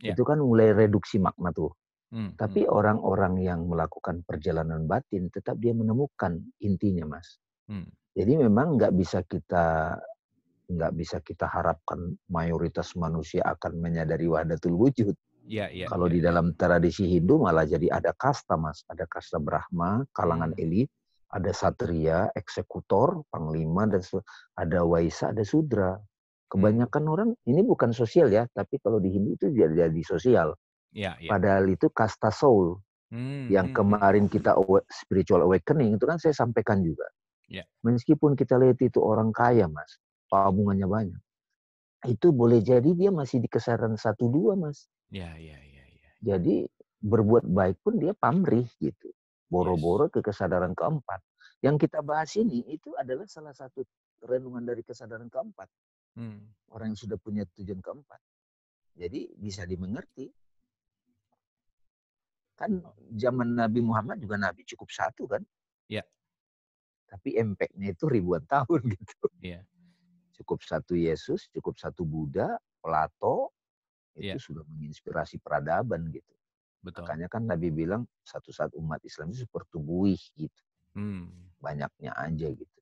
yeah. itu kan mulai reduksi makna tuh. Hmm, Tapi hmm. orang-orang yang melakukan perjalanan batin tetap dia menemukan intinya, mas. Hmm. Jadi memang nggak bisa kita nggak bisa kita harapkan mayoritas manusia akan menyadari wahdatul wujud. Ya, ya, Kalau ya. di iya. dalam tradisi Hindu malah jadi ada kasta mas, ada kasta Brahma, kalangan hmm. elit, ada satria, eksekutor, panglima dan ada waisa, ada sudra. Hmm. Kebanyakan hmm. orang ini bukan sosial ya, tapi kalau di Hindu itu jadi, jadi sosial. Ya, ya. Padahal itu kasta soul. Hmm, yang hmm, kemarin kita spiritual awakening itu kan saya sampaikan juga. Ya. Meskipun kita lihat itu orang kaya, Mas, tabungannya banyak. Itu boleh jadi dia masih di kisaran satu dua mas. Ya, ya, ya, ya. ya. Jadi berbuat baik pun dia pamrih gitu. Iya Boro-boro ke kesadaran keempat. Yang kita bahas ini itu adalah salah satu renungan dari kesadaran keempat. Hmm. Orang yang sudah punya tujuan keempat. Jadi bisa dimengerti. Kan zaman Nabi Muhammad juga Nabi cukup satu kan. Iya. Tapi impactnya itu ribuan tahun gitu. Iya. Cukup satu Yesus, cukup satu Buddha, Plato, itu yeah. sudah menginspirasi peradaban gitu. Betul. Makanya kan Nabi bilang satu satu umat Islam itu seperti buih gitu. Hmm. Banyaknya aja gitu.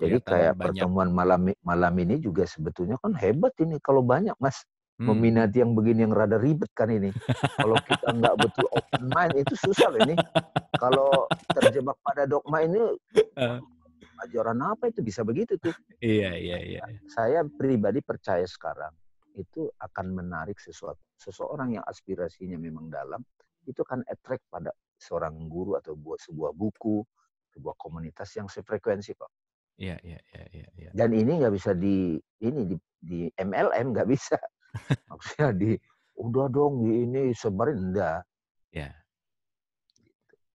Kelihatan Jadi kayak pertemuan malam malam ini juga sebetulnya kan hebat ini kalau banyak mas hmm. meminati yang begini yang rada ribet kan ini. kalau kita nggak betul open mind itu susah ini. Kalau terjebak pada dogma ini eh ajaran apa itu bisa begitu tuh? Iya, iya iya iya. Saya pribadi percaya sekarang itu akan menarik sesuatu seseorang yang aspirasinya memang dalam itu akan attract pada seorang guru atau buat sebuah buku sebuah komunitas yang sefrekuensi kok. Iya iya iya iya. Ya. Dan ini nggak bisa di ini di, di MLM nggak bisa. Maksudnya di udah dong ini sebarin enggak. Ya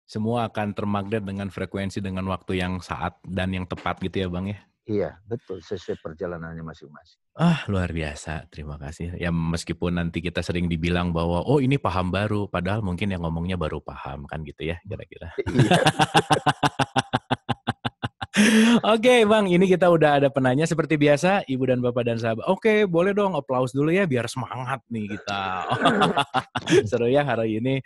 semua akan termagnet dengan frekuensi dengan waktu yang saat dan yang tepat gitu ya Bang ya. Iya, betul sesuai perjalanannya masing-masing. Ah, luar biasa. Terima kasih. Ya meskipun nanti kita sering dibilang bahwa oh ini paham baru, padahal mungkin yang ngomongnya baru paham kan gitu ya hmm. kira-kira. Iya. Oke okay, Bang, ini kita udah ada penanya seperti biasa, Ibu dan Bapak dan sahabat. Oke, okay, boleh dong aplaus dulu ya biar semangat nih kita. Seru ya hari ini.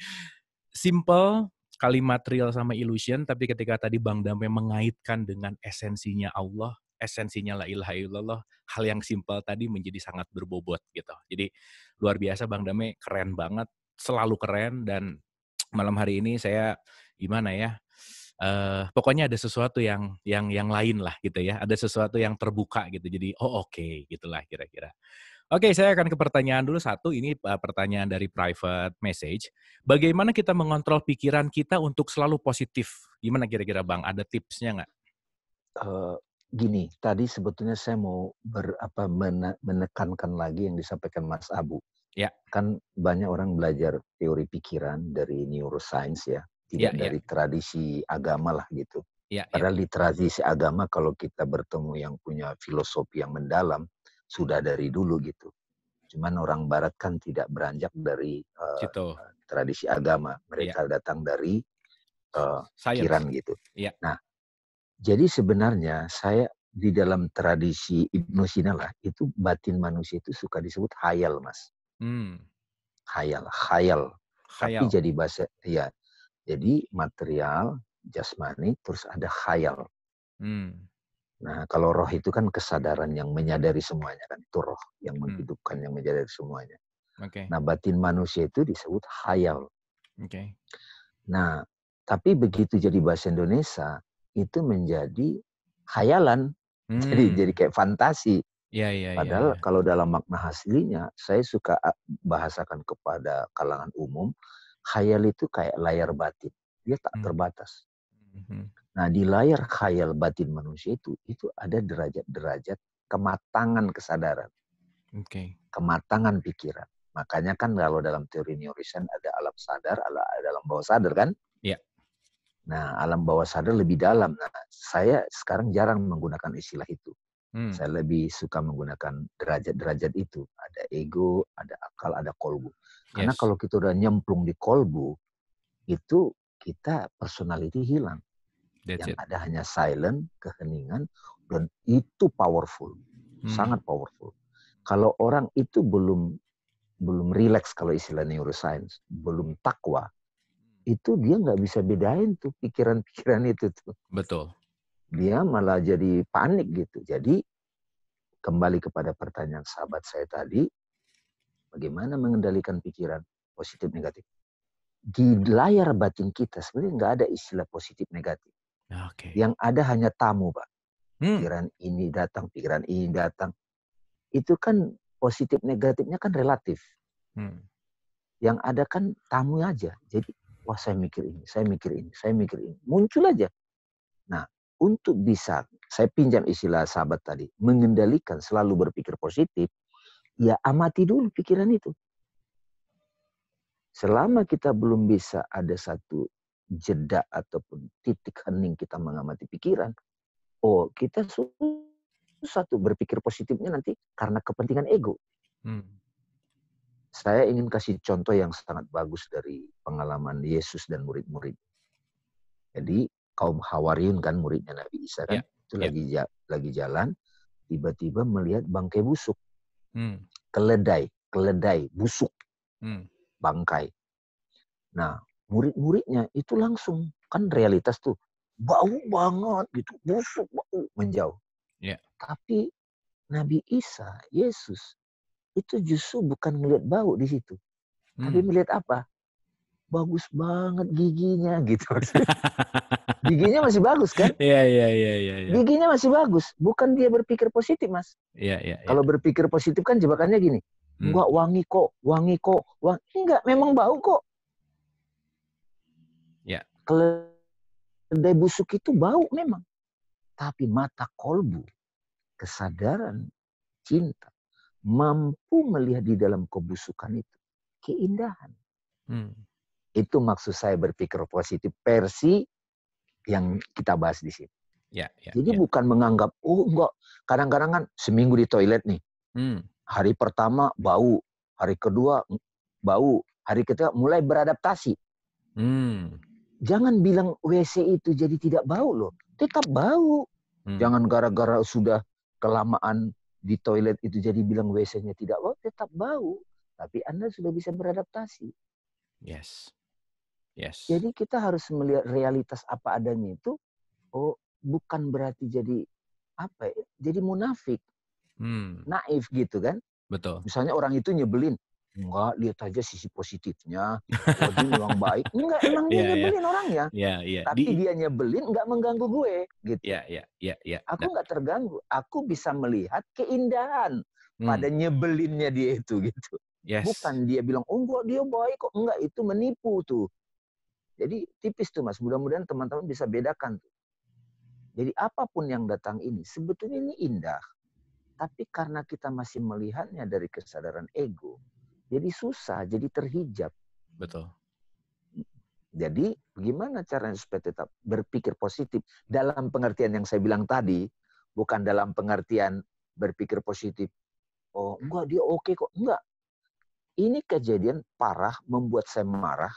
Simple, kalimat real sama illusion, tapi ketika tadi Bang Damai mengaitkan dengan esensinya Allah, esensinya la ilaha illallah, hal yang simpel tadi menjadi sangat berbobot gitu. Jadi luar biasa Bang Damai keren banget, selalu keren dan malam hari ini saya gimana ya? Uh, pokoknya ada sesuatu yang yang yang lain lah gitu ya. Ada sesuatu yang terbuka gitu. Jadi oh oke okay, gitulah kira-kira. Oke, saya akan ke pertanyaan dulu satu. Ini eh, pertanyaan dari private message. Bagaimana kita mengontrol pikiran kita untuk selalu positif? Gimana kira-kira Bang? Ada tipsnya nggak? Uh, gini, tadi sebetulnya saya mau ber, apa, menekankan lagi yang disampaikan Mas Abu. Ya. Kan banyak orang belajar teori pikiran dari neuroscience ya, ya tidak ya, dari tradisi agama lah gitu. Ya, ya, Padahal di tradisi agama kalau kita bertemu yang punya filosofi yang mendalam, sudah dari dulu gitu. Cuman orang Barat kan tidak beranjak dari uh, tradisi agama, iya. mereka yeah. datang dari uh, pikiran gitu. Yeah. Nah, jadi sebenarnya saya di dalam tradisi Ibnu Sina lah itu batin manusia itu suka disebut hayal mas. Hmm. Hayal, hayal, hayal. Tapi jadi bahasa ya. Jadi material jasmani terus ada hayal. Hmm. Nah, kalau roh itu kan kesadaran yang menyadari semuanya kan itu roh yang hmm. menghidupkan hmm. yang menyadari semuanya. Okay. Nah, batin manusia itu disebut hayal. Okay. Nah, tapi begitu jadi bahasa Indonesia itu menjadi khayalan Hmm. Jadi jadi kayak fantasi. Ya, ya, Padahal ya, ya. kalau dalam makna aslinya saya suka bahasakan kepada kalangan umum, hayal itu kayak layar batin. Dia tak hmm. terbatas. Mhm. Nah, di layar khayal batin manusia itu, itu ada derajat-derajat kematangan kesadaran. Okay. Kematangan pikiran. Makanya kan kalau dalam teori neurisen ada alam sadar, ada alam bawah sadar kan? Iya. Yeah. Nah, alam bawah sadar lebih dalam. Nah, saya sekarang jarang menggunakan istilah itu. Hmm. Saya lebih suka menggunakan derajat-derajat itu. Ada ego, ada akal, ada kolbu. Karena yes. kalau kita udah nyemplung di kolbu, itu kita personality hilang. That's yang it. ada hanya silent, keheningan, dan itu powerful, hmm. sangat powerful. Kalau orang itu belum belum relax kalau istilah neuroscience, belum takwa, itu dia nggak bisa bedain tuh pikiran-pikiran itu tuh. Betul. Dia malah jadi panik gitu. Jadi kembali kepada pertanyaan sahabat saya tadi, bagaimana mengendalikan pikiran positif negatif? di layar batin kita sebenarnya nggak ada istilah positif negatif. Okay. Yang ada hanya tamu, Pak. Hmm. Pikiran ini datang, pikiran ini datang. Itu kan positif negatifnya kan relatif. Hmm. Yang ada kan tamu aja. Jadi, wah saya mikir ini, saya mikir ini, saya mikir ini. Muncul aja. Nah, untuk bisa, saya pinjam istilah sahabat tadi, mengendalikan selalu berpikir positif, ya amati dulu pikiran itu. Selama kita belum bisa ada satu jeda ataupun titik hening kita mengamati pikiran, oh kita susah berpikir positifnya nanti karena kepentingan ego. Hmm. Saya ingin kasih contoh yang sangat bagus dari pengalaman Yesus dan murid-murid. Jadi kaum Hawariun kan muridnya Nabi Isa kan, yeah. itu yeah. lagi jalan, tiba-tiba melihat bangkai busuk, hmm. keledai, keledai busuk. Hmm bangkai. Nah, murid-muridnya itu langsung kan realitas tuh bau banget gitu, busuk bau menjauh. Yeah. Tapi Nabi Isa, Yesus itu justru bukan melihat bau di situ, hmm. tapi melihat apa? Bagus banget giginya gitu. giginya masih bagus kan? Iya, iya iya iya iya. Giginya masih bagus, bukan dia berpikir positif mas. Iya yeah, iya. Yeah, yeah. Kalau berpikir positif kan jebakannya gini, Hmm. Enggak wangi kok, wangi kok, wangi. Enggak, memang bau kok. Ya. Kedai busuk itu bau memang. Tapi mata kolbu, kesadaran, cinta, mampu melihat di dalam kebusukan itu. Keindahan. Hmm. Itu maksud saya berpikir positif versi yang kita bahas di sini. Ya, ya, Jadi ya. bukan menganggap, oh enggak, kadang-kadang kan seminggu di toilet nih. Hmm Hari pertama bau, hari kedua bau, hari ketiga mulai beradaptasi. Hmm. Jangan bilang WC itu jadi tidak bau loh, tetap bau. Hmm. Jangan gara-gara sudah kelamaan di toilet itu jadi bilang WC-nya tidak bau, tetap bau. Tapi Anda sudah bisa beradaptasi. Yes. Yes. Jadi kita harus melihat realitas apa adanya itu. Oh, bukan berarti jadi apa ya? Jadi munafik hmm. naif gitu kan. Betul. Misalnya orang itu nyebelin, enggak lihat aja sisi positifnya oh, dia memang baik enggak emang dia iya, iya. nyebelin yeah. orangnya yeah, yeah. tapi Di... dia nyebelin enggak mengganggu gue gitu Iya yeah, yeah, yeah, aku nah enggak terganggu aku bisa melihat keindahan hmm. pada nyebelinnya dia itu gitu yes. bukan dia bilang oh enggak dia baik kok enggak itu menipu tuh jadi tipis tuh mas mudah-mudahan teman-teman bisa bedakan tuh jadi apapun yang datang ini sebetulnya ini indah tapi karena kita masih melihatnya dari kesadaran ego, jadi susah, jadi terhijab. Betul. Jadi bagaimana caranya supaya tetap berpikir positif dalam pengertian yang saya bilang tadi, bukan dalam pengertian berpikir positif. Oh, enggak dia oke okay kok. Enggak. Ini kejadian parah membuat saya marah.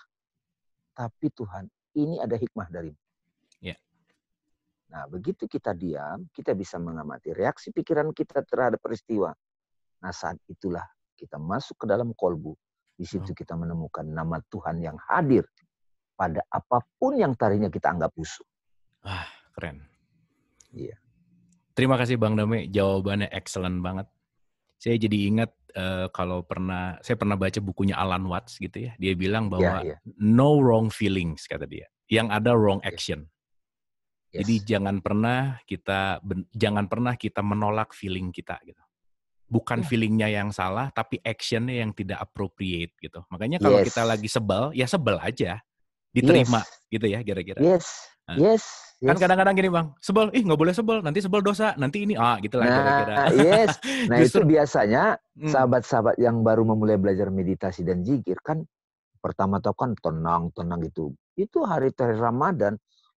Tapi Tuhan, ini ada hikmah darimu. Nah, begitu kita diam, kita bisa mengamati reaksi pikiran kita terhadap peristiwa. Nah, saat itulah kita masuk ke dalam kolbu. Di situ kita menemukan nama Tuhan yang hadir pada apapun yang tadinya kita anggap busuk. Ah, keren. Iya. Terima kasih Bang Dame, jawabannya excellent banget. Saya jadi ingat uh, kalau pernah saya pernah baca bukunya Alan Watts gitu ya. Dia bilang iya, bahwa yeah, yeah. no wrong feelings kata dia. Yang ada wrong iya. action. Yeah. Jadi jangan pernah kita jangan pernah kita menolak feeling kita gitu. Bukan yeah. feelingnya yang salah, tapi actionnya yang tidak appropriate gitu. Makanya kalau yes. kita lagi sebel, ya sebel aja, diterima yes. gitu ya kira-kira. Yes. Nah. Yes. Kan yes. Kan kadang-kadang gini bang, sebel, ih nggak boleh sebel, nanti sebel dosa, nanti ini, ah gitu lah nah, kira-kira. Yes, nah Justru, itu biasanya hmm. sahabat-sahabat yang baru memulai belajar meditasi dan jikir kan pertama tahu kan tenang, tenang gitu. Itu hari terakhir Ramadan,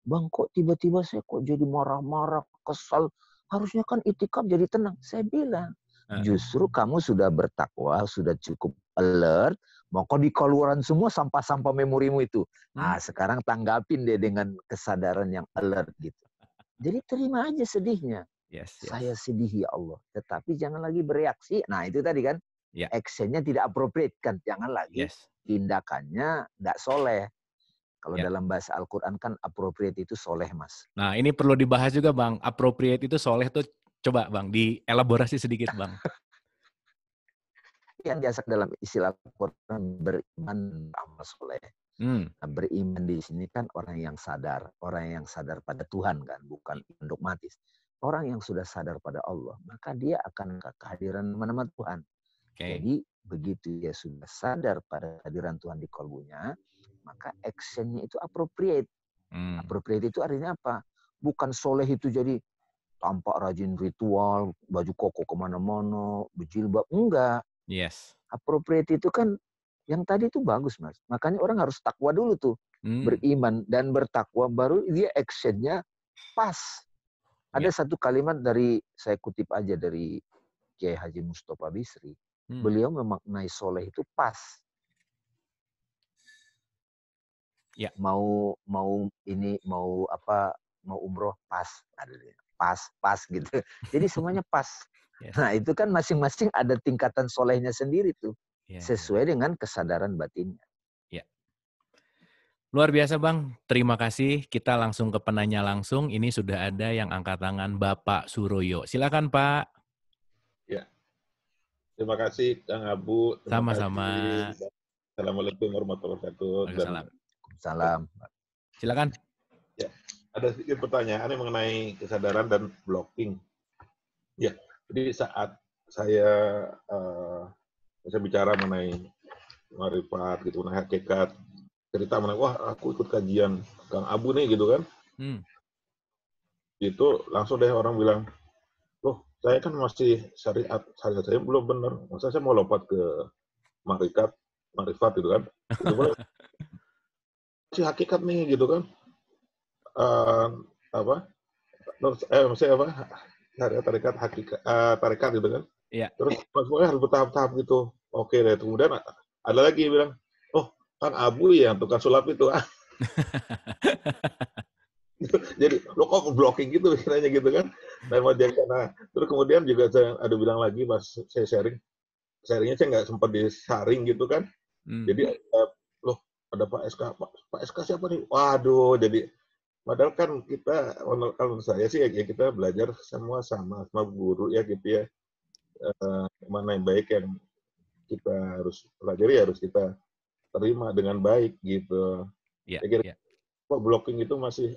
Bang kok tiba-tiba saya kok jadi marah-marah, kesal. Harusnya kan itikaf jadi tenang. Saya bilang, justru kamu sudah bertakwa, sudah cukup alert, kok di keluaran semua sampah-sampah memorimu itu. Nah, sekarang tanggapin deh dengan kesadaran yang alert gitu. Jadi terima aja sedihnya. Yes, yes. Saya sedih ya Allah, tetapi jangan lagi bereaksi. Nah, itu tadi kan. Yeah. Actionnya tidak appropriate kan, jangan lagi yes. tindakannya tidak soleh. Kalau ya. dalam bahasa Al-Quran kan appropriate itu soleh, Mas. Nah, ini perlu dibahas juga, Bang. Appropriate itu soleh tuh coba, Bang, dielaborasi sedikit, Bang. yang diasak dalam istilah Al-Quran beriman amal soleh. Hmm. Nah, beriman di sini kan orang yang sadar, orang yang sadar pada Tuhan kan, bukan dogmatis. Orang yang sudah sadar pada Allah, maka dia akan ke kehadiran nama-nama Tuhan. Okay. Jadi begitu dia sudah sadar pada kehadiran Tuhan di kolbunya, maka actionnya itu appropriate. Hmm. Appropriate itu artinya apa? Bukan soleh itu jadi tampak rajin ritual, baju koko kemana-mana, berjilbab. Enggak. Yes. Appropriate itu kan yang tadi itu bagus mas. Makanya orang harus takwa dulu tuh. Hmm. Beriman dan bertakwa baru dia actionnya pas. Ada yeah. satu kalimat dari, saya kutip aja dari Kiai Haji Mustafa Bisri. Hmm. Beliau memaknai soleh itu pas. Ya. Mau mau ini mau apa mau umroh pas pas pas gitu. Jadi semuanya pas. Yes. Nah itu kan masing-masing ada tingkatan solehnya sendiri tuh yeah. Ya, ya. sesuai dengan kesadaran batinnya. Ya. Luar biasa Bang, terima kasih. Kita langsung ke penanya langsung. Ini sudah ada yang angkat tangan Bapak Suroyo. Silakan Pak. Ya. Terima kasih Kang Abu. Sama-sama. Assalamualaikum warahmatullahi wabarakatuh. Waalaikumsalam salam Silakan. Ya, ada sedikit pertanyaan yang mengenai kesadaran dan blocking. Ya, jadi saat saya uh, saya bicara mengenai marifat gitu, mengenai hakikat, cerita mengenai wah aku ikut kajian Kang Abu nih gitu kan. Hmm. Itu langsung deh orang bilang, loh saya kan masih syariat syariat saya belum benar, masa saya mau lompat ke marifat marifat gitu kan? Itu kan. si hakikat nih gitu kan uh, apa eh maksudnya apa tarikat hakikat uh, eh, tarikat gitu kan Iya. Terus maksudnya harus bertahap-tahap gitu. Oke deh. Kemudian ada lagi yang bilang, oh kan Abu ya tukang sulap itu. Ah. Jadi lo kok blocking gitu kiranya gitu kan? Dan nah, mau jadi karena terus kemudian juga saya ada bilang lagi mas saya sharing, sharingnya saya nggak sempat disaring gitu kan. Hmm. Jadi eh, ada Pak SK, Pak, Pak SK siapa nih? Waduh, jadi padahal kan kita, kalau saya sih ya, ya kita belajar semua sama, sama guru ya gitu ya. Uh, mana yang baik yang kita harus pelajari ya harus kita terima dengan baik gitu. Yeah, saya kira yeah. kok blocking itu masih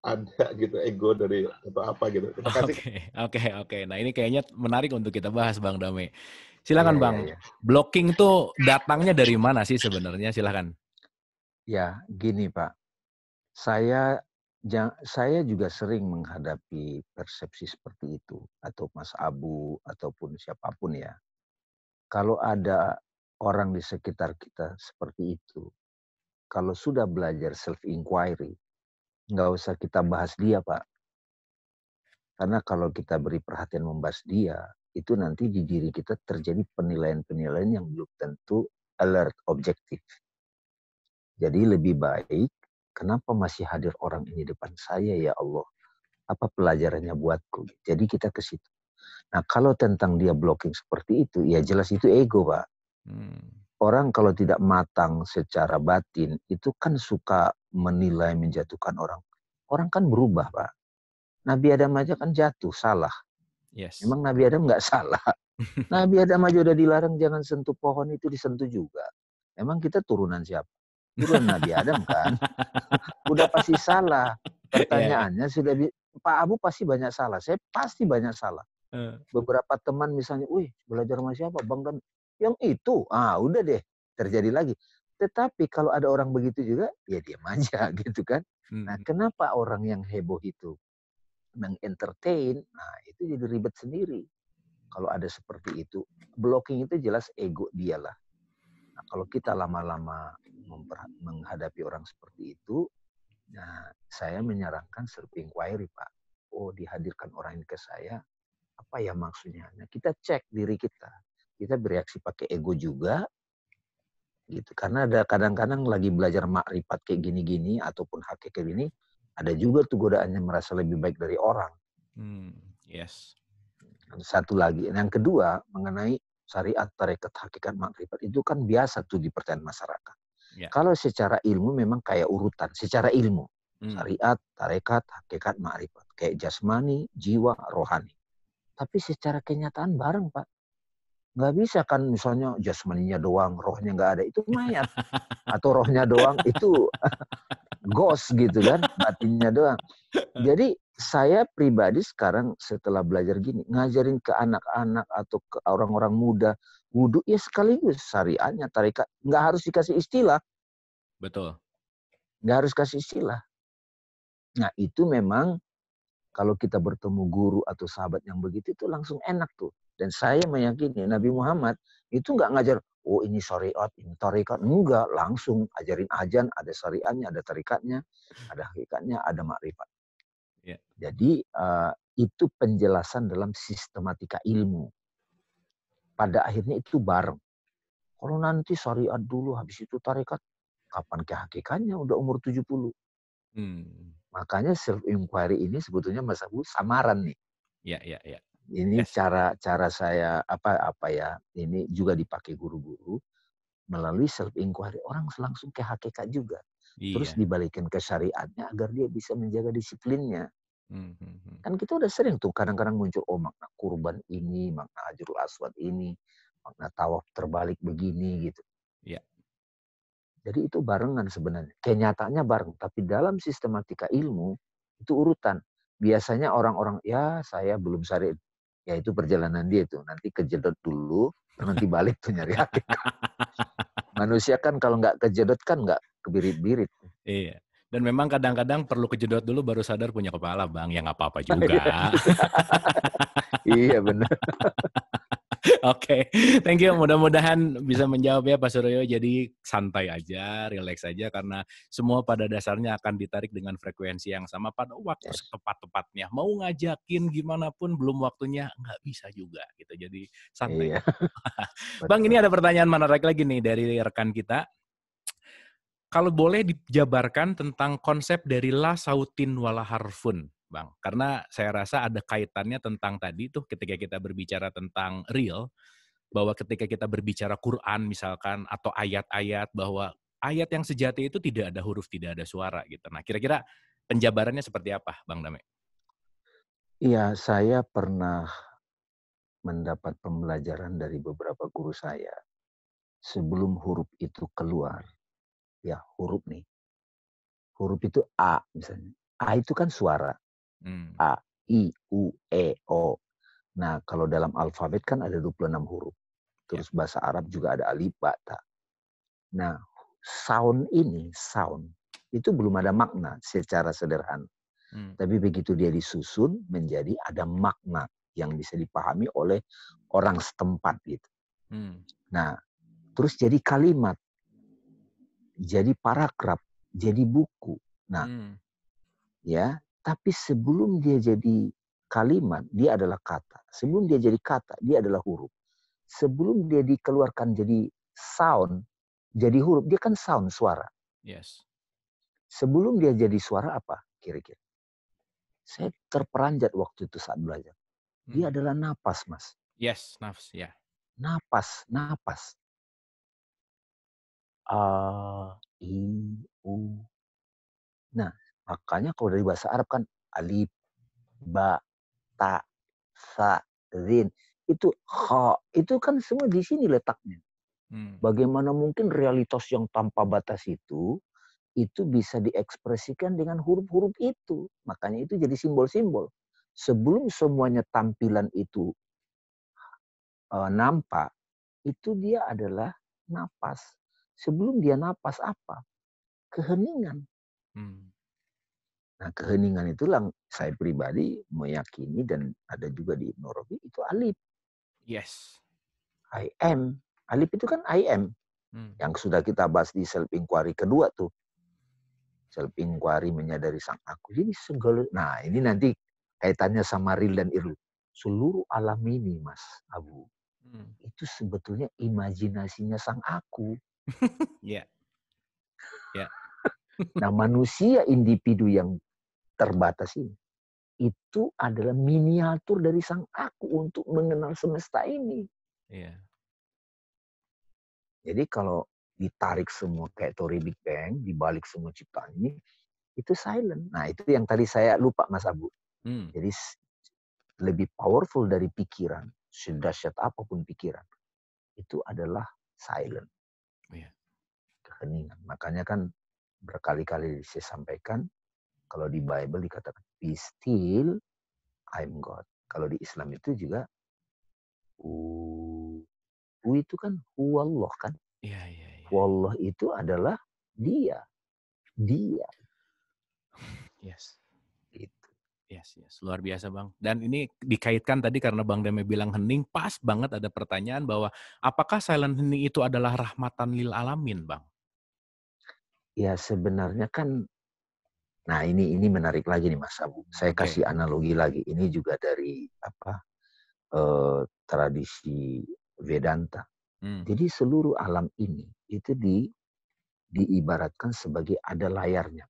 ada gitu ego dari atau apa gitu. Oke, oke, okay, oke. Okay, okay. Nah ini kayaknya menarik untuk kita bahas Bang Dame. Silakan yeah, Bang. Yeah, yeah. Blocking tuh datangnya dari mana sih sebenarnya? Silakan. Ya, gini Pak. Saya saya juga sering menghadapi persepsi seperti itu atau Mas Abu ataupun siapapun ya. Kalau ada orang di sekitar kita seperti itu, kalau sudah belajar self inquiry, nggak usah kita bahas dia Pak. Karena kalau kita beri perhatian membahas dia, itu nanti di diri kita terjadi penilaian-penilaian yang belum tentu alert, objektif. Jadi lebih baik, kenapa masih hadir orang ini depan saya ya Allah? Apa pelajarannya buatku? Jadi kita ke situ. Nah kalau tentang dia blocking seperti itu, ya jelas itu ego Pak. Hmm. Orang kalau tidak matang secara batin, itu kan suka menilai, menjatuhkan orang. Orang kan berubah Pak. Nabi Adam aja kan jatuh, salah. Yes. Emang Nabi Adam nggak salah. Nabi Adam aja udah dilarang jangan sentuh pohon itu disentuh juga. Emang kita turunan siapa? bukan Nabi Adam kan. Udah pasti salah. Iya. Pertanyaannya yeah. sudah Pak Abu pasti banyak salah. Saya pasti banyak salah. Uh. Beberapa teman misalnya, "Wih, belajar sama siapa, Bang kan, Yang itu, ah udah deh, terjadi lagi. Tetapi kalau ada orang begitu juga, ya dia aja gitu kan. Nah, hmm. Nah, kenapa orang yang heboh itu mengentertain, nah itu jadi ribet sendiri. Kalau ada seperti itu, blocking itu jelas ego dialah kalau kita lama-lama menghadapi orang seperti itu, nah saya menyarankan self inquiry Pak. Oh dihadirkan orang ini ke saya, apa ya maksudnya? Nah kita cek diri kita. Kita bereaksi pakai ego juga, gitu. Karena ada kadang-kadang lagi belajar makrifat kayak gini-gini ataupun hakikat kayak gini, ada juga tuh godaannya merasa lebih baik dari orang. Hmm, yes. Satu lagi, yang kedua mengenai syariat tarekat hakikat makrifat itu kan biasa tuh di pertanyaan masyarakat. Ya. Kalau secara ilmu memang kayak urutan, secara ilmu hmm. syariat, tarekat, hakikat, makrifat, kayak jasmani, jiwa, rohani. Tapi secara kenyataan bareng pak, nggak bisa kan misalnya jasmaninya doang, rohnya nggak ada itu mayat, atau rohnya doang itu ghost gitu kan, batinnya doang. Jadi saya pribadi sekarang setelah belajar gini, ngajarin ke anak-anak atau ke orang-orang muda, wudhu ya sekaligus syariatnya, tarikat. Nggak harus dikasih istilah. Betul. Nggak harus kasih istilah. Nah itu memang kalau kita bertemu guru atau sahabat yang begitu itu langsung enak tuh. Dan saya meyakini Nabi Muhammad itu nggak ngajar, oh ini syariat, ini tarikat. Enggak, langsung ajarin ajan, ada syariatnya, ada tarikatnya, ada hakikatnya, ada makrifat Yeah. Jadi uh, itu penjelasan dalam sistematika ilmu. Pada akhirnya itu bareng. Kalau nanti syariat dulu, habis itu tarekat, kapan kehakikannya? Udah umur 70. Hmm. Makanya self-inquiry ini sebetulnya masa Abu samaran nih. Iya iya iya. Ini yes. cara cara saya apa apa ya ini juga dipakai guru-guru melalui self inquiry orang langsung ke hakikat juga. Iya. Terus dibalikin ke syariatnya agar dia bisa menjaga disiplinnya. Hmm, hmm, hmm. Kan kita udah sering tuh kadang-kadang muncul oh makna kurban ini, makna ajrul aswad ini, makna tawaf terbalik begini gitu. Ya. Jadi itu barengan sebenarnya. Kenyataannya bareng, tapi dalam sistematika ilmu itu urutan. Biasanya orang-orang ya saya belum sari ya itu perjalanan dia itu nanti kejedot dulu nanti balik tuh nyari hakikat. Manusia kan kalau nggak kejedot kan nggak kebirit-birit. Iya. Dan memang kadang-kadang perlu kejedot dulu baru sadar punya kepala, Bang. Ya nggak apa-apa juga. iya, benar. Oke, okay. thank you. Mudah-mudahan bisa menjawab ya Pak Suryo. Jadi santai aja, relax aja karena semua pada dasarnya akan ditarik dengan frekuensi yang sama pada waktu yes. tepat-tepatnya. Mau ngajakin gimana pun belum waktunya nggak bisa juga gitu. Jadi santai. Iya. Bang, ini ada pertanyaan menarik lagi nih dari rekan kita kalau boleh dijabarkan tentang konsep dari la sautin wala harfun, Bang. Karena saya rasa ada kaitannya tentang tadi tuh ketika kita berbicara tentang real, bahwa ketika kita berbicara Quran misalkan atau ayat-ayat bahwa ayat yang sejati itu tidak ada huruf, tidak ada suara gitu. Nah, kira-kira penjabarannya seperti apa, Bang Dame? Iya, saya pernah mendapat pembelajaran dari beberapa guru saya. Sebelum huruf itu keluar, ya huruf nih. Huruf itu A misalnya. A itu kan suara. Hmm. A, I, U, E, O. Nah, kalau dalam alfabet kan ada 26 huruf. Ya. Terus bahasa Arab juga ada alif, ba, ta. Nah, sound ini, sound, itu belum ada makna secara sederhana. Hmm. Tapi begitu dia disusun menjadi ada makna yang bisa dipahami oleh orang setempat gitu. Hmm. Nah, terus jadi kalimat jadi paragraf, jadi buku. Nah, hmm. ya, tapi sebelum dia jadi kalimat, dia adalah kata. Sebelum dia jadi kata, dia adalah huruf. Sebelum dia dikeluarkan jadi sound, jadi huruf, dia kan sound suara. Yes. Sebelum dia jadi suara apa? Kira-kira. Saya terperanjat waktu itu saat belajar. Dia hmm. adalah napas, Mas. Yes, nafas, ya. Yeah. Napas, napas. A, ah, I, U. Nah, makanya kalau dari bahasa Arab kan alif, ba, ta, sa, zin. Itu kha. Itu kan semua di sini letaknya. Hmm. Bagaimana mungkin realitas yang tanpa batas itu itu bisa diekspresikan dengan huruf-huruf itu. Makanya itu jadi simbol-simbol. Sebelum semuanya tampilan itu eh, nampak, itu dia adalah napas sebelum dia napas apa? Keheningan. Hmm. Nah keheningan itulah saya pribadi meyakini dan ada juga di Nairobi itu alif. Yes. I am. Alif itu kan I am. Hmm. Yang sudah kita bahas di self inquiry kedua tuh. Self inquiry menyadari sang aku. Jadi segala nah ini nanti kaitannya sama real dan irul. Seluruh alam ini Mas Abu hmm. itu sebetulnya imajinasinya sang aku. Iya. ya. Nah, manusia individu yang terbatas ini itu adalah miniatur dari sang aku untuk mengenal semesta ini. Iya. Jadi kalau ditarik semua kayak teori Big Bang, dibalik semua ciptaan ini, itu silent. Nah itu yang tadi saya lupa Mas Abu. Hmm. Jadi lebih powerful dari pikiran, sedahsyat apapun pikiran, itu adalah silent keheningan. Makanya kan berkali-kali saya sampaikan, kalau di hmm. Bible dikatakan, be still, I'm God. Kalau di Islam itu juga, u, u itu kan Allah kan? ya, ya. Iya. Allah itu adalah dia. Dia. Yes. Gitu. Yes, yes. Luar biasa Bang. Dan ini dikaitkan tadi karena Bang Deme bilang hening, pas banget ada pertanyaan bahwa apakah silent hening itu adalah rahmatan lil alamin Bang? ya sebenarnya kan nah ini ini menarik lagi nih Mas Abu. Saya kasih analogi lagi. Ini juga dari apa? Eh, tradisi Vedanta. Hmm. Jadi seluruh alam ini itu di diibaratkan sebagai ada layarnya,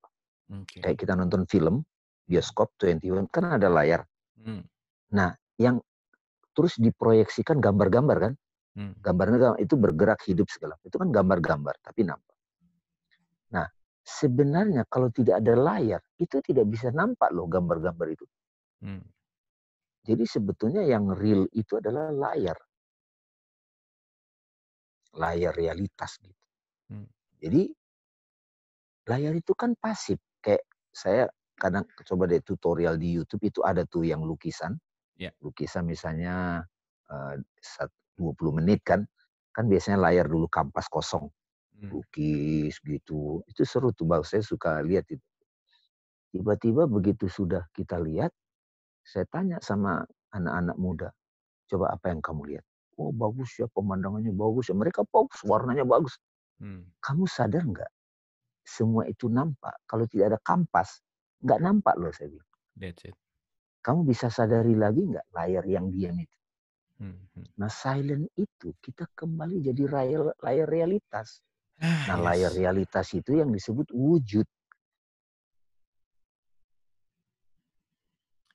Okay. Kayak kita nonton film bioskop 21 kan ada layar. Hmm. Nah, yang terus diproyeksikan gambar-gambar kan? Hmm. Gambarnya itu bergerak hidup segala. Itu kan gambar-gambar tapi nampak. Nah, sebenarnya kalau tidak ada layar, itu tidak bisa nampak loh gambar-gambar itu. Hmm. Jadi sebetulnya yang real itu adalah layar. Layar realitas gitu. Hmm. Jadi layar itu kan pasif. Kayak saya kadang coba deh tutorial di YouTube itu ada tuh yang lukisan. Yeah. Lukisan misalnya eh, uh, 20 menit kan. Kan biasanya layar dulu kampas kosong. Hmm. lukis gitu. Itu seru tuh bang, saya suka lihat itu. Tiba-tiba begitu sudah kita lihat, saya tanya sama anak-anak muda, coba apa yang kamu lihat? Oh bagus ya, pemandangannya bagus ya. Mereka bagus, warnanya bagus. Hmm. Kamu sadar nggak? Semua itu nampak. Kalau tidak ada kampas, nggak nampak loh saya bilang. That's it. Kamu bisa sadari lagi nggak layar yang diam itu? Hmm, hmm. Nah silent itu kita kembali jadi layar, layar realitas. Ah, nah, yes. layar realitas itu yang disebut wujud.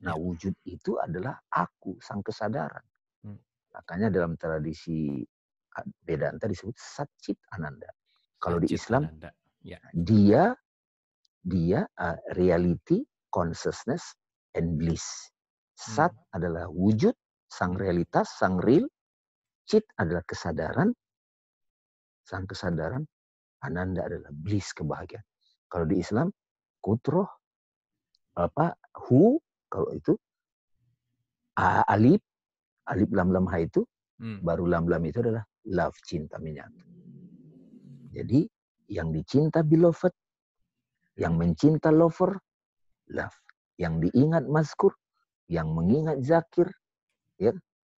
Nah, iya. wujud itu adalah aku, sang kesadaran. Hmm. Makanya dalam tradisi Vedanta disebut Satchit Ananda. Kalau di Islam, Ya. dia dia uh, reality, consciousness, and bliss. Sat hmm. adalah wujud, sang realitas, sang real. Cit adalah kesadaran, sang kesadaran Ananda adalah bliss kebahagiaan. Kalau di Islam kutroh apa hu kalau itu alif alif lam lam ha itu hmm. baru lam lam itu adalah love cinta menyatu. Jadi yang dicinta beloved, yang mencinta lover, love. Yang diingat maskur, yang mengingat zakir, ya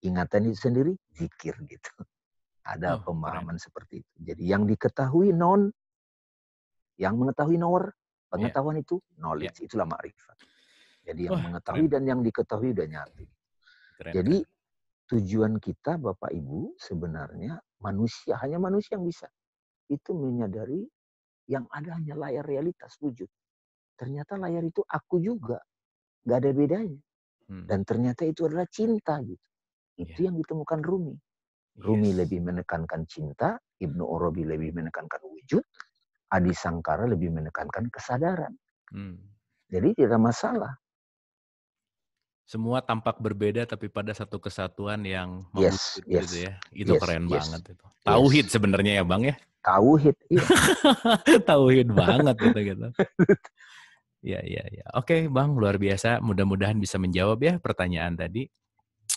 ingatan itu sendiri zikir gitu. Ada oh, pemahaman keren. seperti itu. Jadi yang diketahui non, yang mengetahui nor, iya. pengetahuan yeah. itu iya. knowledge, yeah. itulah makrifat. Jadi yang oh, mengetahui keren. dan yang diketahui udah nyatu. Jadi keren. tujuan kita Bapak Ibu sebenarnya manusia, hanya manusia yang bisa. Itu menyadari yang ada hanya layar realitas wujud. Ternyata layar itu aku juga. Gak ada bedanya. Hmm. Dan ternyata itu adalah cinta gitu. Itu yeah. yang ditemukan Rumi. Rumi yes. lebih menekankan cinta, Ibnu Arabi lebih menekankan wujud, Adi Sangkara lebih menekankan kesadaran. Hmm. Jadi tidak masalah. Semua tampak berbeda tapi pada satu kesatuan yang yes, gitu yes, gitu ya. Itu yes, keren yes, banget itu. Tauhid yes. sebenarnya ya Bang ya. Tauhid. Iya. Tauhid banget gitu gitu. Ya, ya, ya. Oke, Bang, luar biasa. Mudah-mudahan bisa menjawab ya pertanyaan tadi.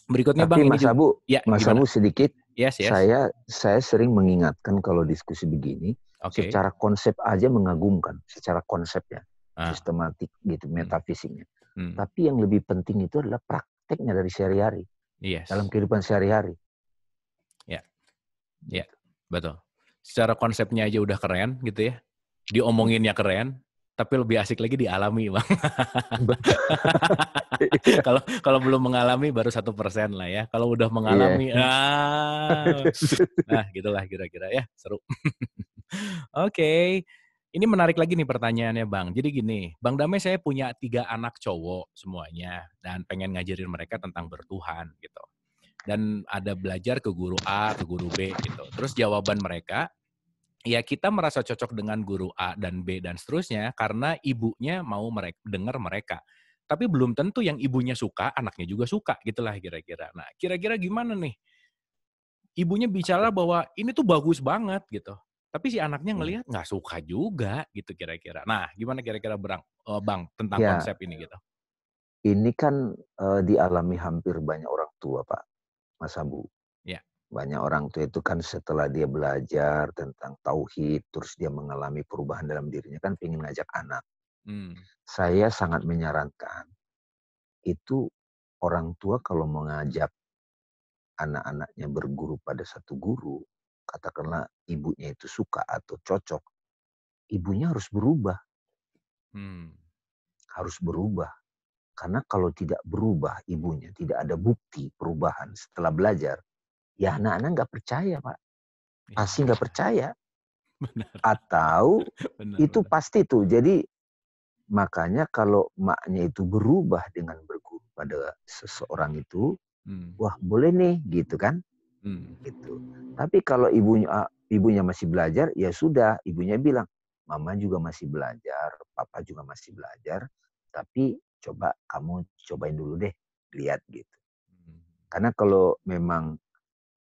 Berikutnya Tapi Bang Mas Abu, ya, Mas Abu sedikit. Yes, yes. Saya saya sering mengingatkan kalau diskusi begini, okay. secara konsep aja mengagumkan, secara konsepnya, ah. sistematik gitu, hmm. metafisiknya. Hmm. Tapi yang lebih penting itu adalah prakteknya dari sehari-hari. Yes. Dalam kehidupan sehari-hari. Ya. Ya, betul. Secara konsepnya aja udah keren gitu ya. Diomonginnya keren, tapi lebih asik lagi dialami bang. Kalau kalau belum mengalami baru satu persen lah ya. Kalau udah mengalami, yeah. ah, nah gitulah kira-kira ya seru. Oke, okay. ini menarik lagi nih pertanyaannya bang. Jadi gini, bang Damai saya punya tiga anak cowok semuanya dan pengen ngajarin mereka tentang bertuhan gitu. Dan ada belajar ke guru A, ke guru B gitu. Terus jawaban mereka ya kita merasa cocok dengan guru A dan B dan seterusnya karena ibunya mau mereka dengar mereka. Tapi belum tentu yang ibunya suka, anaknya juga suka gitulah kira-kira. Nah, kira-kira gimana nih? Ibunya bicara bahwa ini tuh bagus banget gitu. Tapi si anaknya iya. ngelihat nggak suka juga gitu kira-kira. Nah, gimana kira-kira Bang eh, Bang tentang ya, konsep ini gitu? Ini kan uh, dialami hampir banyak orang tua, Pak. Mas Abu. Banyak orang tua itu kan setelah dia belajar tentang tauhid, terus dia mengalami perubahan dalam dirinya kan ingin ngajak anak. Hmm. Saya sangat menyarankan itu orang tua kalau mengajak anak-anaknya berguru pada satu guru, katakanlah ibunya itu suka atau cocok, ibunya harus berubah. Hmm. Harus berubah. Karena kalau tidak berubah ibunya, tidak ada bukti perubahan setelah belajar, Ya anak-anak nggak percaya Pak. Ya, pasti nggak percaya. Benar. Atau benar, itu pasti tuh. Jadi makanya kalau maknya itu berubah dengan berguru pada seseorang itu, hmm. wah boleh nih gitu kan. Hmm. Gitu. Tapi kalau ibunya ah, ibunya masih belajar, ya sudah. Ibunya bilang, mama juga masih belajar, papa juga masih belajar, tapi coba kamu cobain dulu deh lihat gitu. Hmm. Karena kalau memang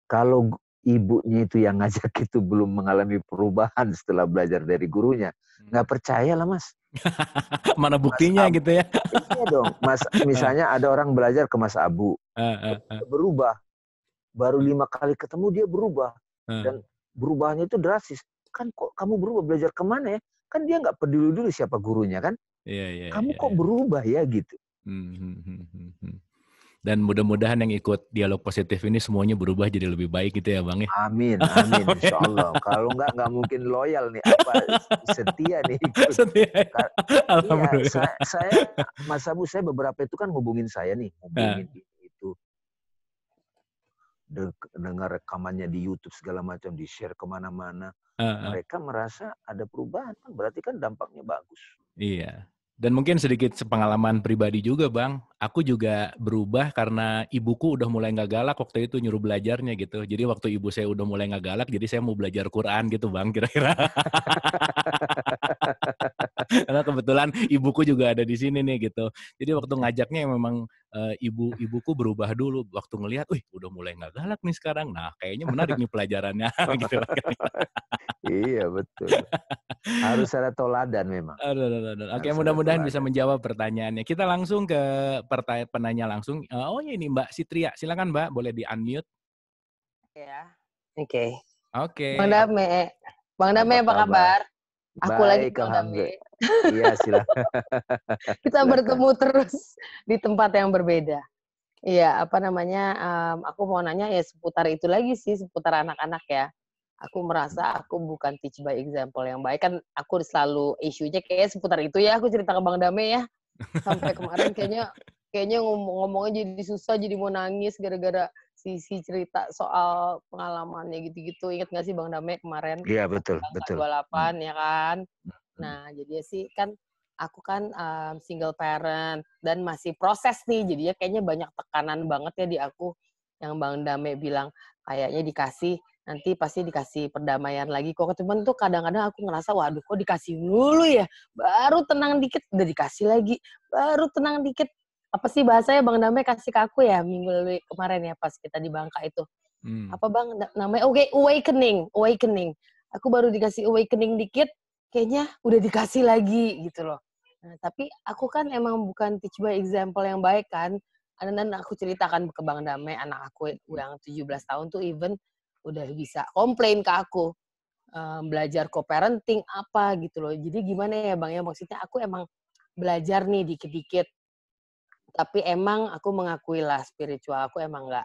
kalau ibunya itu yang ngajak itu belum mengalami perubahan setelah belajar dari gurunya. Hmm. Nggak percaya lah mas. Mana buktinya mas gitu ya? iya dong. Mas, eh. misalnya ada orang belajar ke Mas Abu, uh, uh, uh. berubah. Baru hmm. lima kali ketemu dia berubah eh. dan berubahnya itu drastis. Kan kok kamu berubah belajar kemana ya? Kan dia nggak peduli dulu siapa gurunya kan? Iya, yeah, iya, yeah, kamu yeah, kok iya. berubah ya gitu. Mm hmm, hmm dan mudah-mudahan yang ikut dialog positif ini semuanya berubah jadi lebih baik gitu ya Bang ya. Amin, amin, insya Allah. Kalau enggak, enggak mungkin loyal nih, apa, setia nih. Ikut. Setia. Ya? Alhamdulillah. Iya, saya, saya, Mas Abu, saya beberapa itu kan hubungin saya nih, hubungin nah. itu. Dengar rekamannya di Youtube segala macam, di-share kemana-mana. Uh, uh. Mereka merasa ada perubahan, kan? berarti kan dampaknya bagus. Iya. Dan mungkin sedikit pengalaman pribadi juga bang, aku juga berubah karena ibuku udah mulai nggak galak waktu itu nyuruh belajarnya gitu. Jadi waktu ibu saya udah mulai nggak galak, jadi saya mau belajar Quran gitu bang kira-kira. kebetulan ibuku juga ada di sini nih gitu. Jadi waktu ngajaknya ya memang uh, ibu ibuku berubah dulu waktu ngelihat, "Wih, udah mulai nggak galak nih sekarang." Nah, kayaknya menarik nih pelajarannya gitu kan. iya, betul. Harus ada toladan memang. Aduh, aduh, aduh. Oke, mudah-mudahan bisa menjawab pertanyaannya. Kita langsung ke pertanyaan penanya langsung. Eh, oh, ya ini Mbak Sitria. Silakan, Mbak, boleh di-unmute. Ya. Oke. Okay. Oke. Okay. Bang Dame. Bang Dame apa, kabar? kabar? Aku Baik, lagi Bang Dame. Iya silahkan. kita silahkan. bertemu terus di tempat yang berbeda. Iya, apa namanya? Um, aku mau nanya ya seputar itu lagi sih, seputar anak-anak ya. Aku merasa aku bukan teach by example yang baik kan. Aku selalu isunya kayak seputar itu ya. Aku cerita ke Bang Dame ya. Sampai kemarin kayaknya kayaknya ngomong ngomongnya jadi susah, jadi mau nangis gara-gara sisi cerita soal pengalamannya gitu-gitu. Ingat gak sih Bang Dame kemarin? Iya betul, betul. 28 hmm. ya kan. Hmm. Nah, jadi sih kan aku kan um, single parent dan masih proses nih jadi ya kayaknya banyak tekanan banget ya di aku yang Bang Dame bilang kayaknya dikasih nanti pasti dikasih perdamaian lagi kok Cuman tuh kadang-kadang aku ngerasa waduh kok dikasih dulu ya baru tenang dikit udah dikasih lagi baru tenang dikit apa sih bahasanya Bang Dame kasih ke aku ya minggu lalu kemarin ya pas kita di Bangka itu hmm. apa Bang namanya oke okay, awakening awakening aku baru dikasih awakening dikit kayaknya udah dikasih lagi gitu loh. Nah, tapi aku kan emang bukan teach by example yang baik kan. Dan aku ceritakan ke Bang Damai, anak aku yang 17 tahun tuh even udah bisa komplain ke aku. Um, belajar co-parenting apa gitu loh. Jadi gimana ya Bang ya, maksudnya aku emang belajar nih dikit-dikit. Tapi emang aku mengakui lah spiritual aku emang gak,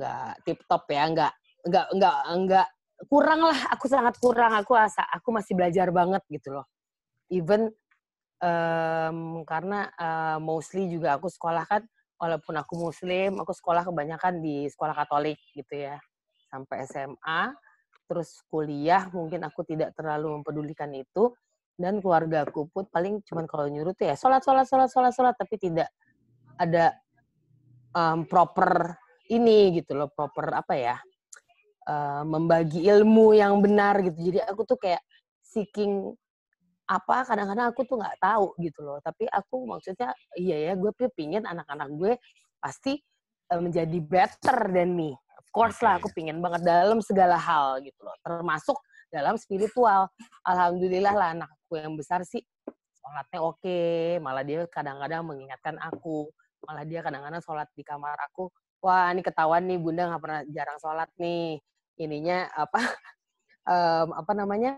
gak tip top ya, gak, nggak nggak nggak kurang lah aku sangat kurang aku asa aku masih belajar banget gitu loh even um, karena uh, mostly juga aku sekolah kan walaupun aku muslim aku sekolah kebanyakan di sekolah katolik gitu ya sampai SMA terus kuliah mungkin aku tidak terlalu mempedulikan itu dan keluarga aku pun paling cuman kalau nyuruh tuh ya sholat sholat sholat sholat sholat tapi tidak ada um, proper ini gitu loh proper apa ya uh, membagi ilmu yang benar gitu jadi aku tuh kayak seeking apa kadang-kadang aku tuh nggak tahu gitu loh tapi aku maksudnya iya ya gue pingin anak-anak gue pasti eh, menjadi better than me of course lah aku pingin banget dalam segala hal gitu loh termasuk dalam spiritual alhamdulillah lah anakku yang besar sih sholatnya oke okay. malah dia kadang-kadang mengingatkan aku malah dia kadang-kadang sholat di kamar aku wah ini ketahuan nih bunda nggak pernah jarang sholat nih ininya apa um, apa namanya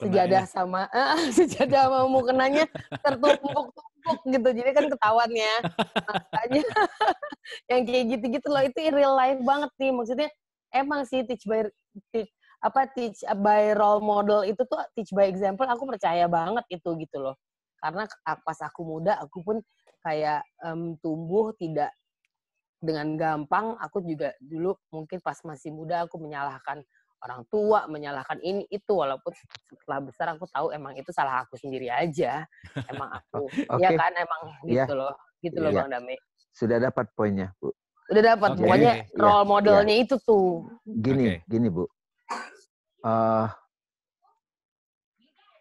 sejadah ya. sama uh, sejadah sama mukenanya tertumpuk-tumpuk gitu jadi kan ketahuan ya makanya yang kayak gitu-gitu loh itu real life banget nih maksudnya emang sih teach by teach, apa teach by role model itu tuh teach by example aku percaya banget itu gitu loh karena ah, pas aku muda aku pun kayak um, tumbuh tidak dengan gampang aku juga dulu mungkin pas masih muda aku menyalahkan orang tua menyalahkan ini itu walaupun setelah besar aku tahu emang itu salah aku sendiri aja emang aku okay. ya kan emang iya. gitu yeah. loh gitu yeah. loh iya. bang Dami sudah dapat poinnya bu sudah dapat okay. pokoknya yeah. role iya. modelnya yeah. itu tuh gini okay. gini bu uh,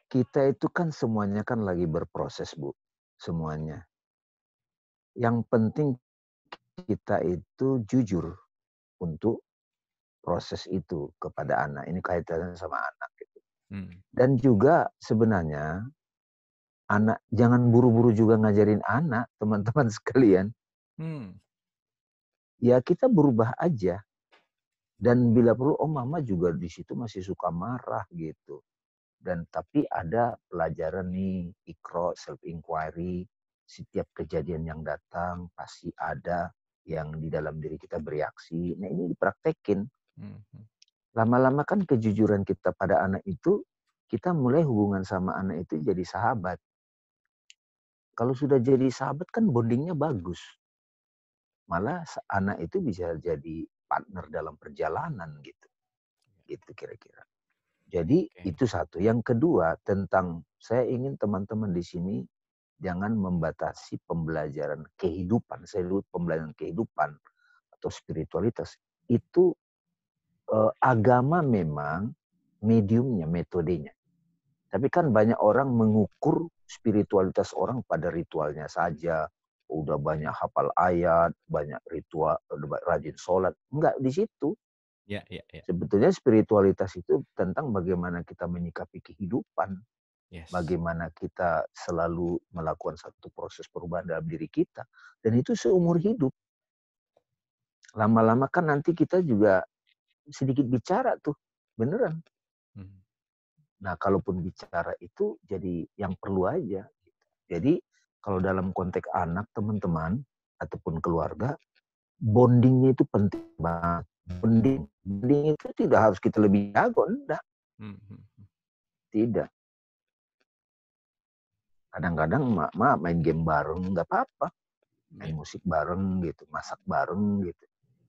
kita itu kan semuanya kan lagi berproses bu semuanya yang penting kita itu jujur untuk proses itu kepada anak. Ini kaitannya sama anak. Gitu. Hmm. Dan juga sebenarnya anak jangan buru-buru juga ngajarin anak, teman-teman sekalian. Hmm. Ya kita berubah aja. Dan bila perlu, oh mama juga di situ masih suka marah gitu. Dan tapi ada pelajaran nih, ikro, self inquiry, setiap kejadian yang datang pasti ada yang di dalam diri kita bereaksi. Nah ini dipraktekin. Mhm. Lama-lama kan kejujuran kita pada anak itu, kita mulai hubungan sama anak itu jadi sahabat. Kalau sudah jadi sahabat kan bondingnya bagus. Malah anak itu bisa jadi partner dalam perjalanan gitu. Iya. Gitu kira-kira. Jadi okay. itu satu. Yang kedua tentang saya ingin teman-teman di sini jangan membatasi pembelajaran kehidupan. Saya sebut pembelajaran kehidupan atau spiritualitas itu eh, agama memang mediumnya, metodenya. Tapi kan banyak orang mengukur spiritualitas orang pada ritualnya saja. Udah banyak hafal ayat, banyak ritual, rajin sholat. Enggak di situ. Ya, ya, ya. Sebetulnya spiritualitas itu tentang bagaimana kita menyikapi kehidupan. Yes. Bagaimana kita selalu melakukan satu proses perubahan dalam diri kita. Dan itu seumur hidup. Lama-lama kan nanti kita juga sedikit bicara tuh. Beneran. Hmm. Nah, kalaupun bicara itu jadi yang perlu aja. Jadi kalau dalam konteks anak, teman-teman, ataupun keluarga, bondingnya itu penting banget. Bonding, bonding itu tidak harus kita lebih jago, enggak. Hmm. hmm, hmm. Tidak kadang-kadang mama main game bareng nggak apa-apa iya. main musik bareng gitu masak bareng gitu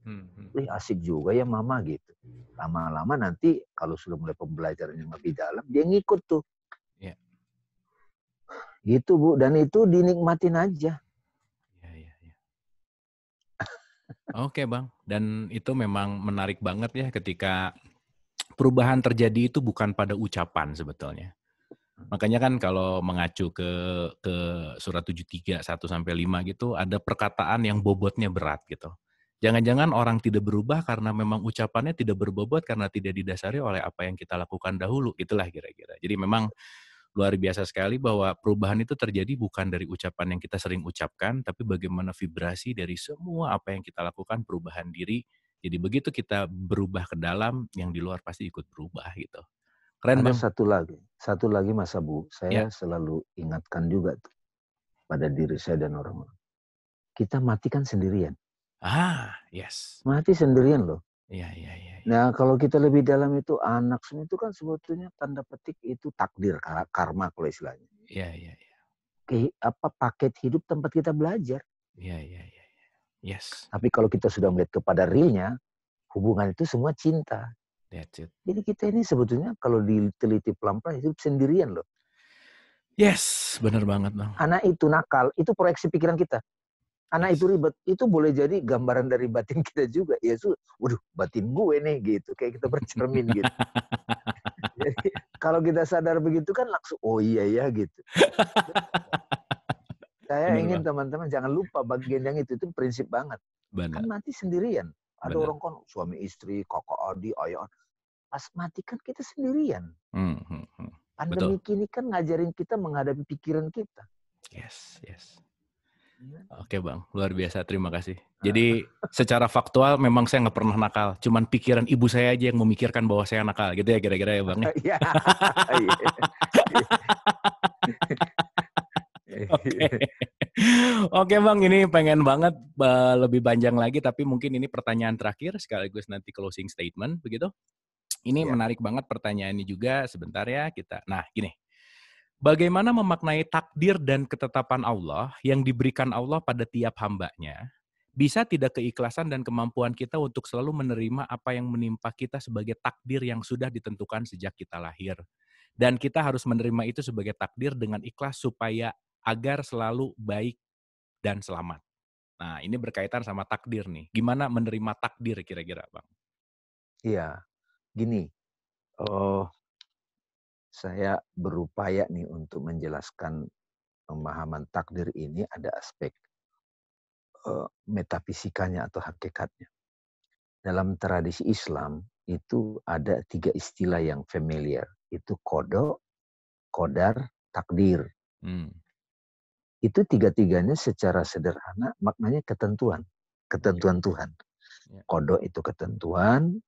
hmm, hmm. Wih, asik juga ya mama gitu lama-lama nanti kalau sudah mulai pembelajaran yang lebih dalam dia ngikut tuh yeah. gitu bu dan itu dinikmatin aja yeah, yeah, yeah. Oke okay, bang, dan itu memang menarik banget ya ketika perubahan terjadi itu bukan pada ucapan sebetulnya, Makanya kan kalau mengacu ke ke surat 73 1 sampai 5 gitu ada perkataan yang bobotnya berat gitu. Jangan-jangan orang tidak berubah karena memang ucapannya tidak berbobot karena tidak didasari oleh apa yang kita lakukan dahulu. Itulah kira-kira. Jadi memang luar biasa sekali bahwa perubahan itu terjadi bukan dari ucapan yang kita sering ucapkan, tapi bagaimana vibrasi dari semua apa yang kita lakukan perubahan diri. Jadi begitu kita berubah ke dalam, yang di luar pasti ikut berubah gitu. Keren Ada bang. satu lagi, satu lagi Mas Abu, saya ya. selalu ingatkan juga tuh pada diri saya dan orang-orang. Kita matikan sendirian. Ah, yes. Mati sendirian loh. Iya, iya, iya. Ya. Nah, kalau kita lebih dalam itu anak semua itu kan sebetulnya tanda petik itu takdir karma kalau istilahnya. Iya, iya, iya. apa paket hidup tempat kita belajar. Iya, iya, iya, iya. Yes. Tapi kalau kita sudah melihat kepada realnya, hubungan itu semua cinta. That's Jadi kita ini sebetulnya kalau diteliti pelan-pelan hidup sendirian loh. Yes, benar banget bang. Anak itu nakal, itu proyeksi pikiran kita. Anak yes. itu ribet, itu boleh jadi gambaran dari batin kita juga. Ya su, waduh, batin gue nih gitu, kayak kita bercermin gitu. jadi kalau kita sadar begitu kan langsung, oh iya ya gitu. Saya benar ingin teman-teman jangan lupa bagian yang itu itu prinsip banget. Kan benar. Kan mati sendirian. Ada benar. orang kan suami istri, kakak adik, ayah. Pas kan kita sendirian. Hmm, hmm, hmm. Pandemi Betul. kini kan ngajarin kita menghadapi pikiran kita. Yes, yes. Iya. Oke bang, luar biasa. Terima kasih. Jadi ah. secara faktual memang saya nggak pernah nakal. Cuman pikiran ibu saya aja yang memikirkan bahwa saya nakal, gitu ya kira-kira ya bang. Ya? Iya. Iya. Oke, Oke. okay, Bang, ini pengen banget eh, lebih panjang lagi tapi mungkin ini pertanyaan terakhir sekaligus nanti closing statement begitu. Ini yeah. menarik banget pertanyaan ini juga. Sebentar ya kita. Nah, gini. Bagaimana memaknai takdir dan ketetapan Allah yang diberikan Allah pada tiap hambanya? Bisa tidak keikhlasan dan kemampuan kita untuk selalu menerima apa yang menimpa kita sebagai takdir yang sudah ditentukan sejak kita lahir. Dan kita harus menerima itu sebagai takdir dengan ikhlas supaya agar selalu baik dan selamat. Nah, ini berkaitan sama takdir nih. Gimana menerima takdir kira-kira, Bang? Iya gini, oh, saya berupaya nih untuk menjelaskan pemahaman takdir ini ada aspek uh, metafisikanya atau hakikatnya. Dalam tradisi Islam itu ada tiga istilah yang familiar, itu kodo, kodar, takdir. Hmm. Itu tiga-tiganya secara sederhana maknanya ketentuan, iya. ketentuan Tuhan. Iya. Kodo itu ketentuan,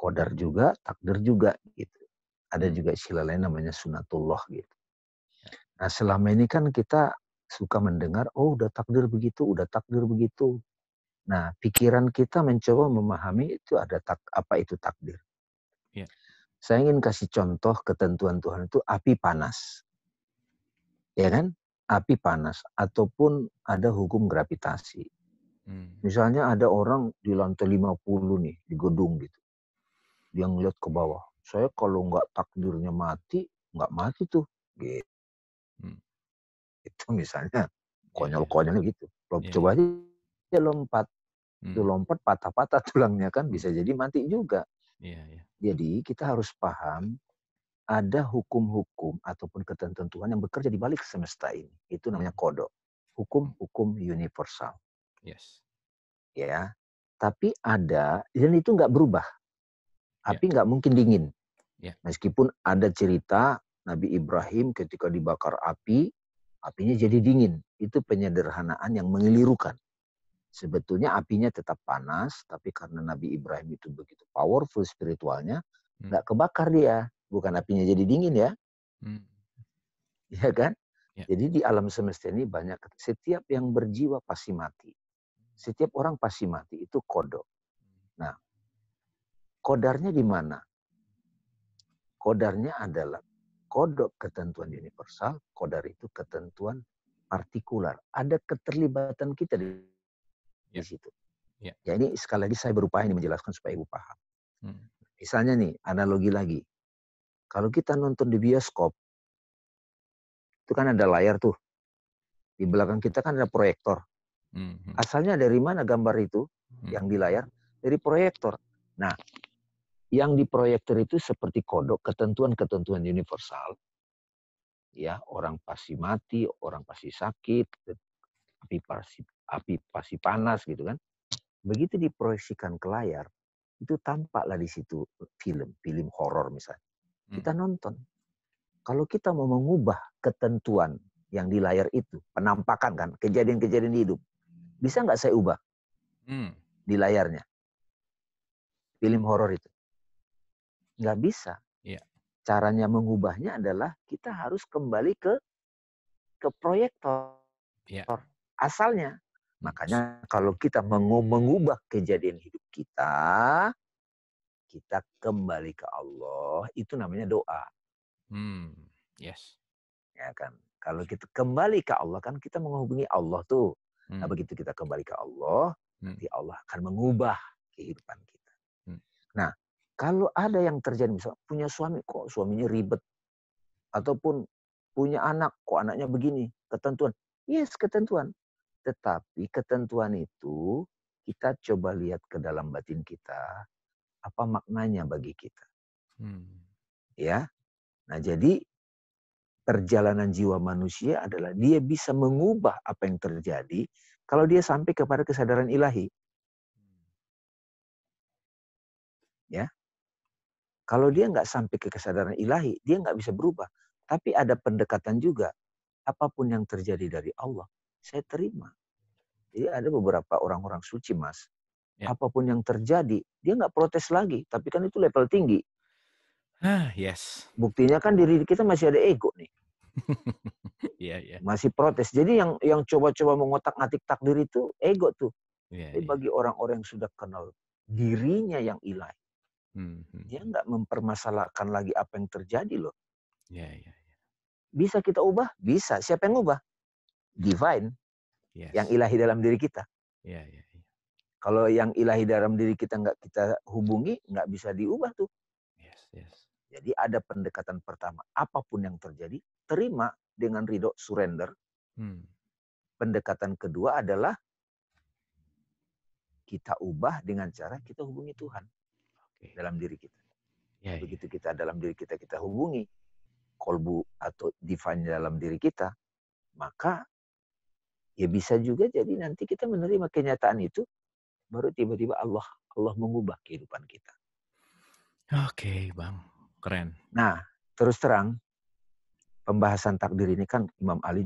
Kodar juga, takdir juga gitu. Ada juga istilah lain namanya sunatullah gitu. Ya. Nah selama ini kan kita suka mendengar, oh udah takdir begitu, udah takdir begitu. Nah pikiran kita mencoba memahami itu ada tak, apa itu takdir. Ya. Saya ingin kasih contoh ketentuan Tuhan itu api panas. Ya kan? Api panas. Ataupun ada hukum gravitasi. Hmm. Misalnya ada orang di lantai 50 nih, di gedung gitu dia ngeliat ke bawah saya kalau nggak takdirnya mati nggak mati tuh gitu hmm. itu misalnya iya, iya. konyol-konyol gitu lo yeah. coba iya. aja dia lompat hmm. tuh lompat patah-patah tulangnya kan bisa hmm. jadi mati juga yeah, yeah. jadi kita harus paham ada hukum-hukum ataupun ketentuan yang bekerja di balik semesta ini itu namanya hmm. kodok hukum-hukum hmm. universal yes ya tapi ada dan itu nggak berubah Ya. Api nggak yeah. mungkin dingin. Yeah. Meskipun ada cerita Nabi Ibrahim ketika dibakar api, apinya jadi dingin. Itu penyederhanaan yang mengelirukan. Sebetulnya apinya tetap panas, tapi karena Nabi Ibrahim itu begitu powerful spiritualnya, hmm. nggak hmm. kebakar dia. Bukan apinya jadi dingin ya. Hmm. Iya kan? Ya kan? Yeah. Jadi di alam semesta ini banyak, setiap yang berjiwa pasti mati. Hmm. Setiap orang pasti mati, itu kodok. Hmm. Nah, Kodarnya di mana? Kodarnya adalah kodok ketentuan universal, kodar itu ketentuan partikular. Ada keterlibatan kita di, ya. situ. Ya. ya ini sekali lagi saya berupaya ini menjelaskan supaya ibu paham. Hmm. Misalnya nih analogi lagi, kalau kita nonton di bioskop itu kan ada layar tuh, di belakang kita kan ada proyektor. Hmm, hmm. Asalnya dari mana gambar itu hmm. yang di layar? Dari proyektor. Nah, yang di proyektor itu seperti kodok ketentuan-ketentuan universal. Ya, orang pasti mati, orang pasti sakit, api pasti api pasti panas gitu kan. Begitu diproyeksikan ke layar, itu tampaklah di situ film, film horor misalnya. Kita hmm. nonton. Kalau kita mau mengubah ketentuan yang di layar itu, penampakan kan, kejadian-kejadian hidup, bisa nggak saya ubah hmm. di layarnya? Film horor itu Nggak bisa. Yeah. Caranya mengubahnya adalah kita harus kembali ke ke iya. proyektor yeah. asalnya. Makanya kalau kita mengubah kejadian hidup kita, kita kembali ke Allah, itu namanya doa. Hmm, yes. Ya kan. Kalau kita kembali ke Allah kan kita menghubungi Allah tuh. Nah, hmm. Nah begitu kita kembali ke Allah, hmm. nanti Allah akan mengubah kehidupan kita. Hmm. Nah kalau ada yang terjadi, misal punya suami, kok suaminya ribet. Ataupun punya anak, kok anaknya begini. Ketentuan. Yes, ketentuan. Tetapi ketentuan itu kita coba lihat ke dalam batin kita. Apa maknanya bagi kita. Hmm. Ya, Nah jadi perjalanan jiwa manusia adalah dia bisa mengubah apa yang terjadi kalau dia sampai kepada kesadaran ilahi. Hmm. Ya. Kalau dia nggak sampai ke kesadaran ilahi, dia nggak bisa berubah. Tapi ada pendekatan juga. Apapun yang terjadi dari Allah, saya terima. Jadi ada beberapa orang-orang suci, Mas. Ya. Apapun yang terjadi, dia nggak protes lagi. Tapi kan itu level tinggi. Ah, yes. Buktinya kan diri kita masih ada ego nih. Iya iya. Masih protes. Jadi yang yang coba-coba mengotak-atik takdir itu ego tuh. Yeah, Tapi yeah. bagi orang-orang yang sudah kenal dirinya yang ilahi, Hmm, hmm. Dia hmm. nggak mempermasalahkan lagi apa yang terjadi loh. Ya, ya, ya. Bisa kita ubah? Bisa. Siapa yang ubah? Divine. Yes. Yang ilahi dalam diri kita. Ya, ya, ya. Kalau yang ilahi dalam diri kita nggak kita hubungi, nggak bisa diubah tuh. Yes, yes. Jadi ada pendekatan pertama, apapun yang terjadi, terima dengan ridho, surrender. Hmm. Pendekatan kedua adalah kita ubah dengan cara kita hubungi Tuhan dalam diri kita. Ya, ya. Begitu kita dalam diri kita kita hubungi kolbu atau divine dalam diri kita, maka ya bisa juga jadi nanti kita menerima kenyataan itu baru tiba-tiba Allah Allah mengubah kehidupan kita. Oke, okay, Bang. Keren. Nah, terus terang pembahasan takdir ini kan Imam Ali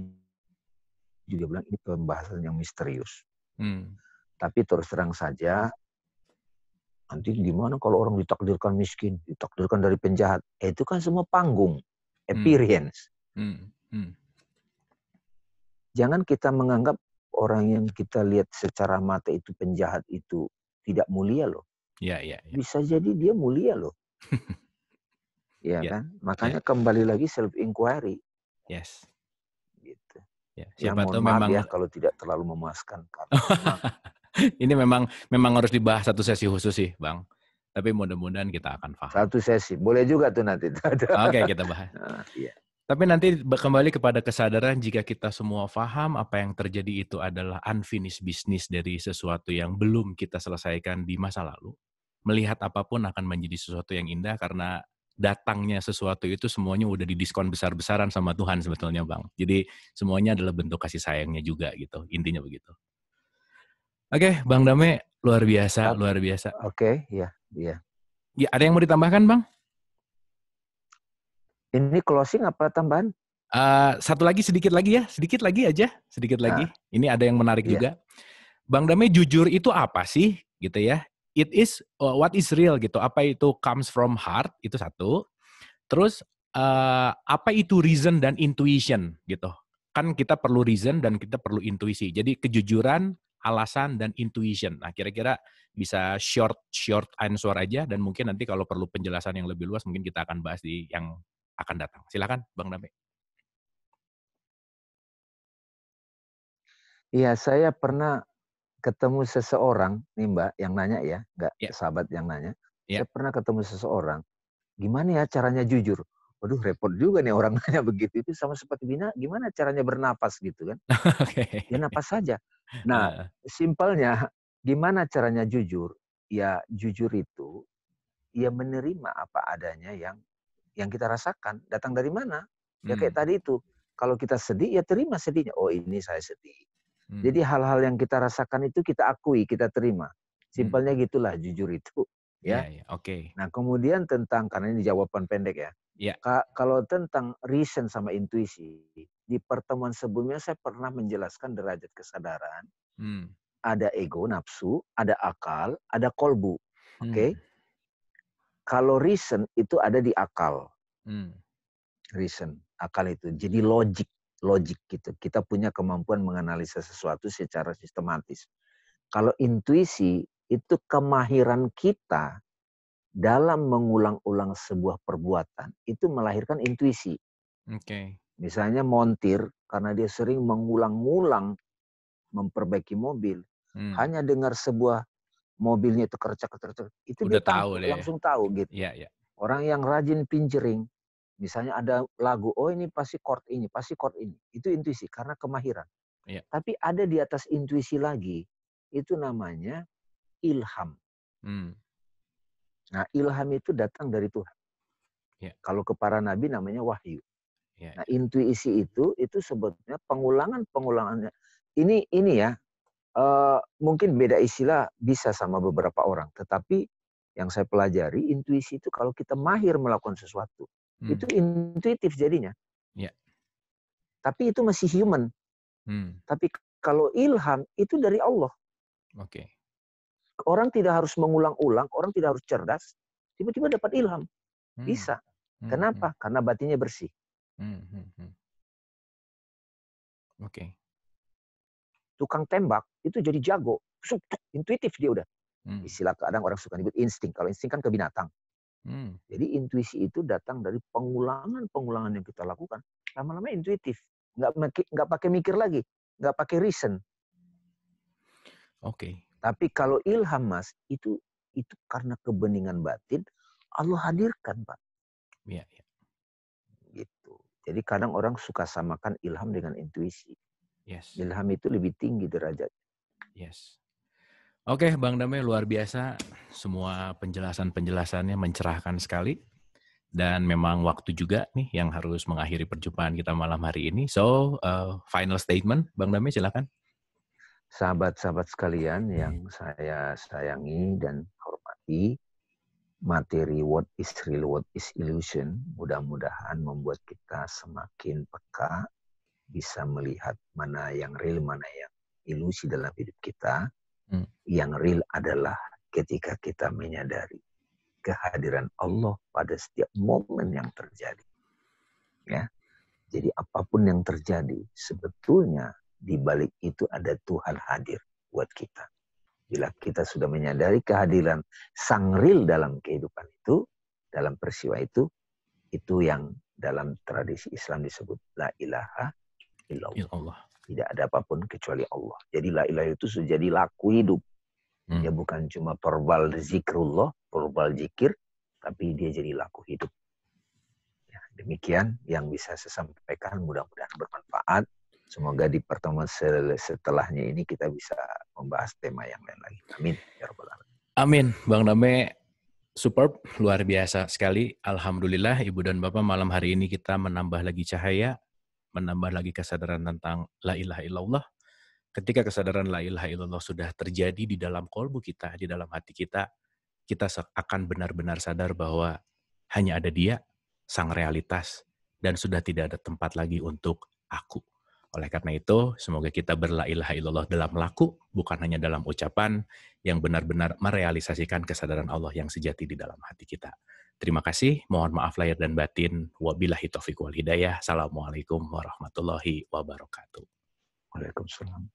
juga bilang ini pembahasan yang misterius. Hmm. Tapi terus terang saja nanti gimana kalau orang ditakdirkan miskin, ditakdirkan dari penjahat? Eh, itu kan semua panggung, experience Hmm. Hmm. Hmm. Jangan kita menganggap orang yang kita lihat secara mata itu penjahat itu tidak mulia loh. Ya, ya, ya. Bisa jadi dia mulia loh. ya, ya. kan? Makanya ya. kembali lagi self inquiry. Yes. Gitu. Ya, ya siapa ya, tahu memang ya kalau tidak terlalu memuaskan karena ini memang memang harus dibahas satu sesi khusus sih, Bang. Tapi mudah-mudahan kita akan faham. Satu sesi, boleh juga tuh nanti. Oke, okay, kita bahas. Nah, iya. Tapi nanti kembali kepada kesadaran jika kita semua faham apa yang terjadi itu adalah unfinished business dari sesuatu yang belum kita selesaikan di masa lalu. Melihat apapun akan menjadi sesuatu yang indah karena datangnya sesuatu itu semuanya udah didiskon besar-besaran sama Tuhan sebetulnya Bang. Jadi semuanya adalah bentuk kasih sayangnya juga gitu. Intinya begitu. Oke, okay, Bang Dame, luar biasa, luar biasa. Oke, okay, iya, iya. Ya, ada yang mau ditambahkan, Bang? Ini closing apa tambahan? Uh, satu lagi, sedikit lagi ya, sedikit lagi aja, sedikit lagi. Uh, Ini ada yang menarik iya. juga. Bang Dame, jujur itu apa sih, gitu ya? It is uh, what is real gitu. Apa itu comes from heart itu satu. Terus uh, apa itu reason dan intuition gitu? Kan kita perlu reason dan kita perlu intuisi. Jadi kejujuran alasan dan intuition. Nah, kira-kira bisa short short answer aja dan mungkin nanti kalau perlu penjelasan yang lebih luas mungkin kita akan bahas di yang akan datang. Silakan Bang Dame. Iya, saya pernah ketemu seseorang nih Mbak yang nanya ya, nggak yeah. sahabat yang nanya. Yeah. Saya pernah ketemu seseorang. Gimana ya caranya jujur? waduh repot juga nih orang nanya begitu itu sama seperti bina gimana caranya bernapas gitu kan okay. ya napas saja nah simpelnya gimana caranya jujur ya jujur itu ya menerima apa adanya yang yang kita rasakan datang dari mana ya kayak hmm. tadi itu kalau kita sedih ya terima sedihnya oh ini saya sedih hmm. jadi hal-hal yang kita rasakan itu kita akui kita terima hmm. simpelnya hmm. gitulah jujur itu ya, ya, ya oke okay. nah kemudian tentang karena ini jawaban pendek ya Ya. kalau tentang reason sama intuisi, di pertemuan sebelumnya saya pernah menjelaskan derajat kesadaran. Hmm. Ada ego, nafsu, ada akal, ada kolbu. Oke. Okay? Hmm. Kalau reason itu ada di akal. Hmm. Reason, akal itu. Jadi logik, logik gitu. Kita punya kemampuan menganalisa sesuatu secara sistematis. Kalau intuisi itu kemahiran kita dalam mengulang-ulang sebuah perbuatan itu melahirkan intuisi. Oke. Okay. Misalnya montir karena dia sering mengulang-ulang memperbaiki mobil, hmm. hanya dengar sebuah mobilnya itu kercak kercak itu Udah dia kan tahu, tahu langsung tahu gitu. Iya, iya. Orang yang rajin pinjering, misalnya ada lagu, oh ini pasti chord ini, pasti chord ini. Itu intuisi karena kemahiran. Iya. Tapi ada di atas intuisi lagi, itu namanya ilham. Hmm. Nah, ilham itu datang dari Tuhan. Ya. Kalau ke para nabi namanya wahyu. Ya. Nah, ya. intuisi itu itu sebetulnya pengulangan-pengulangannya. Ini ini ya. Uh, mungkin beda istilah bisa sama beberapa orang, tetapi yang saya pelajari intuisi itu kalau kita mahir melakukan sesuatu, hmm. itu intuitif jadinya. Ya. Tapi itu masih human. Hmm. Tapi kalau ilham itu dari Allah. Oke. Okay. Orang tidak harus mengulang-ulang, orang tidak harus cerdas, tiba-tiba dapat ilham. Hmm. Bisa. Hmm, Kenapa? Hmm. Karena batinnya bersih. Oke. Tukang tembak itu jadi jago, intuitif dia udah. Istilah kadang orang suka nyebut insting. Kalau insting kan ke binatang. Jadi intuisi itu datang dari pengulangan-pengulangan yang kita lakukan. Lama-lama intuitif, nggak nggak pakai mikir lagi, nggak pakai reason. Oke, okay. Tapi kalau ilham mas itu itu karena kebeningan batin Allah hadirkan pak. Iya. Ya. Gitu. Jadi kadang orang suka samakan ilham dengan intuisi. Yes. Ilham itu lebih tinggi derajat. Yes. Oke, okay, Bang Damai luar biasa. Semua penjelasan-penjelasannya mencerahkan sekali. Dan memang waktu juga nih yang harus mengakhiri perjumpaan kita malam hari ini. So, uh, final statement, Bang Dami silakan sahabat-sahabat sekalian hmm. yang saya sayangi dan hormati, materi What is Real, What is Illusion mudah-mudahan membuat kita semakin peka, bisa melihat mana yang real, mana yang ilusi dalam hidup kita. Hmm. Yang real adalah ketika kita menyadari kehadiran Allah pada setiap momen yang terjadi. Ya. Jadi apapun yang terjadi, sebetulnya di hmm. balik itu ada Tuhan hadir buat kita. Bila kita sudah menyadari kehadiran sang real dalam kehidupan itu, dalam peristiwa itu, itu yang dalam tradisi Islam disebut la ilaha illallah. Tidak ada apapun kecuali Allah. Jadi la ilaha itu sudah jadi laku hidup. Hmm. bukan cuma verbal zikrullah, verbal zikir, tapi dia jadi laku hidup. Ya, demikian yang bisa saya sampaikan, mudah-mudahan bermanfaat. Semoga di pertemuan setelahnya ini kita bisa membahas tema yang lain lagi. Amin. Ya Rabbal Amin. Bang Dame, superb, luar biasa sekali. Alhamdulillah, Ibu dan Bapak, malam hari ini kita menambah lagi cahaya, menambah lagi kesadaran tentang la ilaha illallah. Ketika kesadaran la ilaha illallah sudah terjadi di dalam kolbu kita, di dalam hati kita, kita akan benar-benar sadar bahwa hanya ada dia, sang realitas, dan sudah tidak ada tempat lagi untuk aku. Oleh karena itu, semoga kita berla ilaha illallah dalam laku, bukan hanya dalam ucapan, yang benar-benar merealisasikan kesadaran Allah yang sejati di dalam hati kita. Terima kasih, mohon maaf lahir dan batin. Wabillahi taufiq wal hidayah. Assalamualaikum warahmatullahi wabarakatuh. Waalaikumsalam.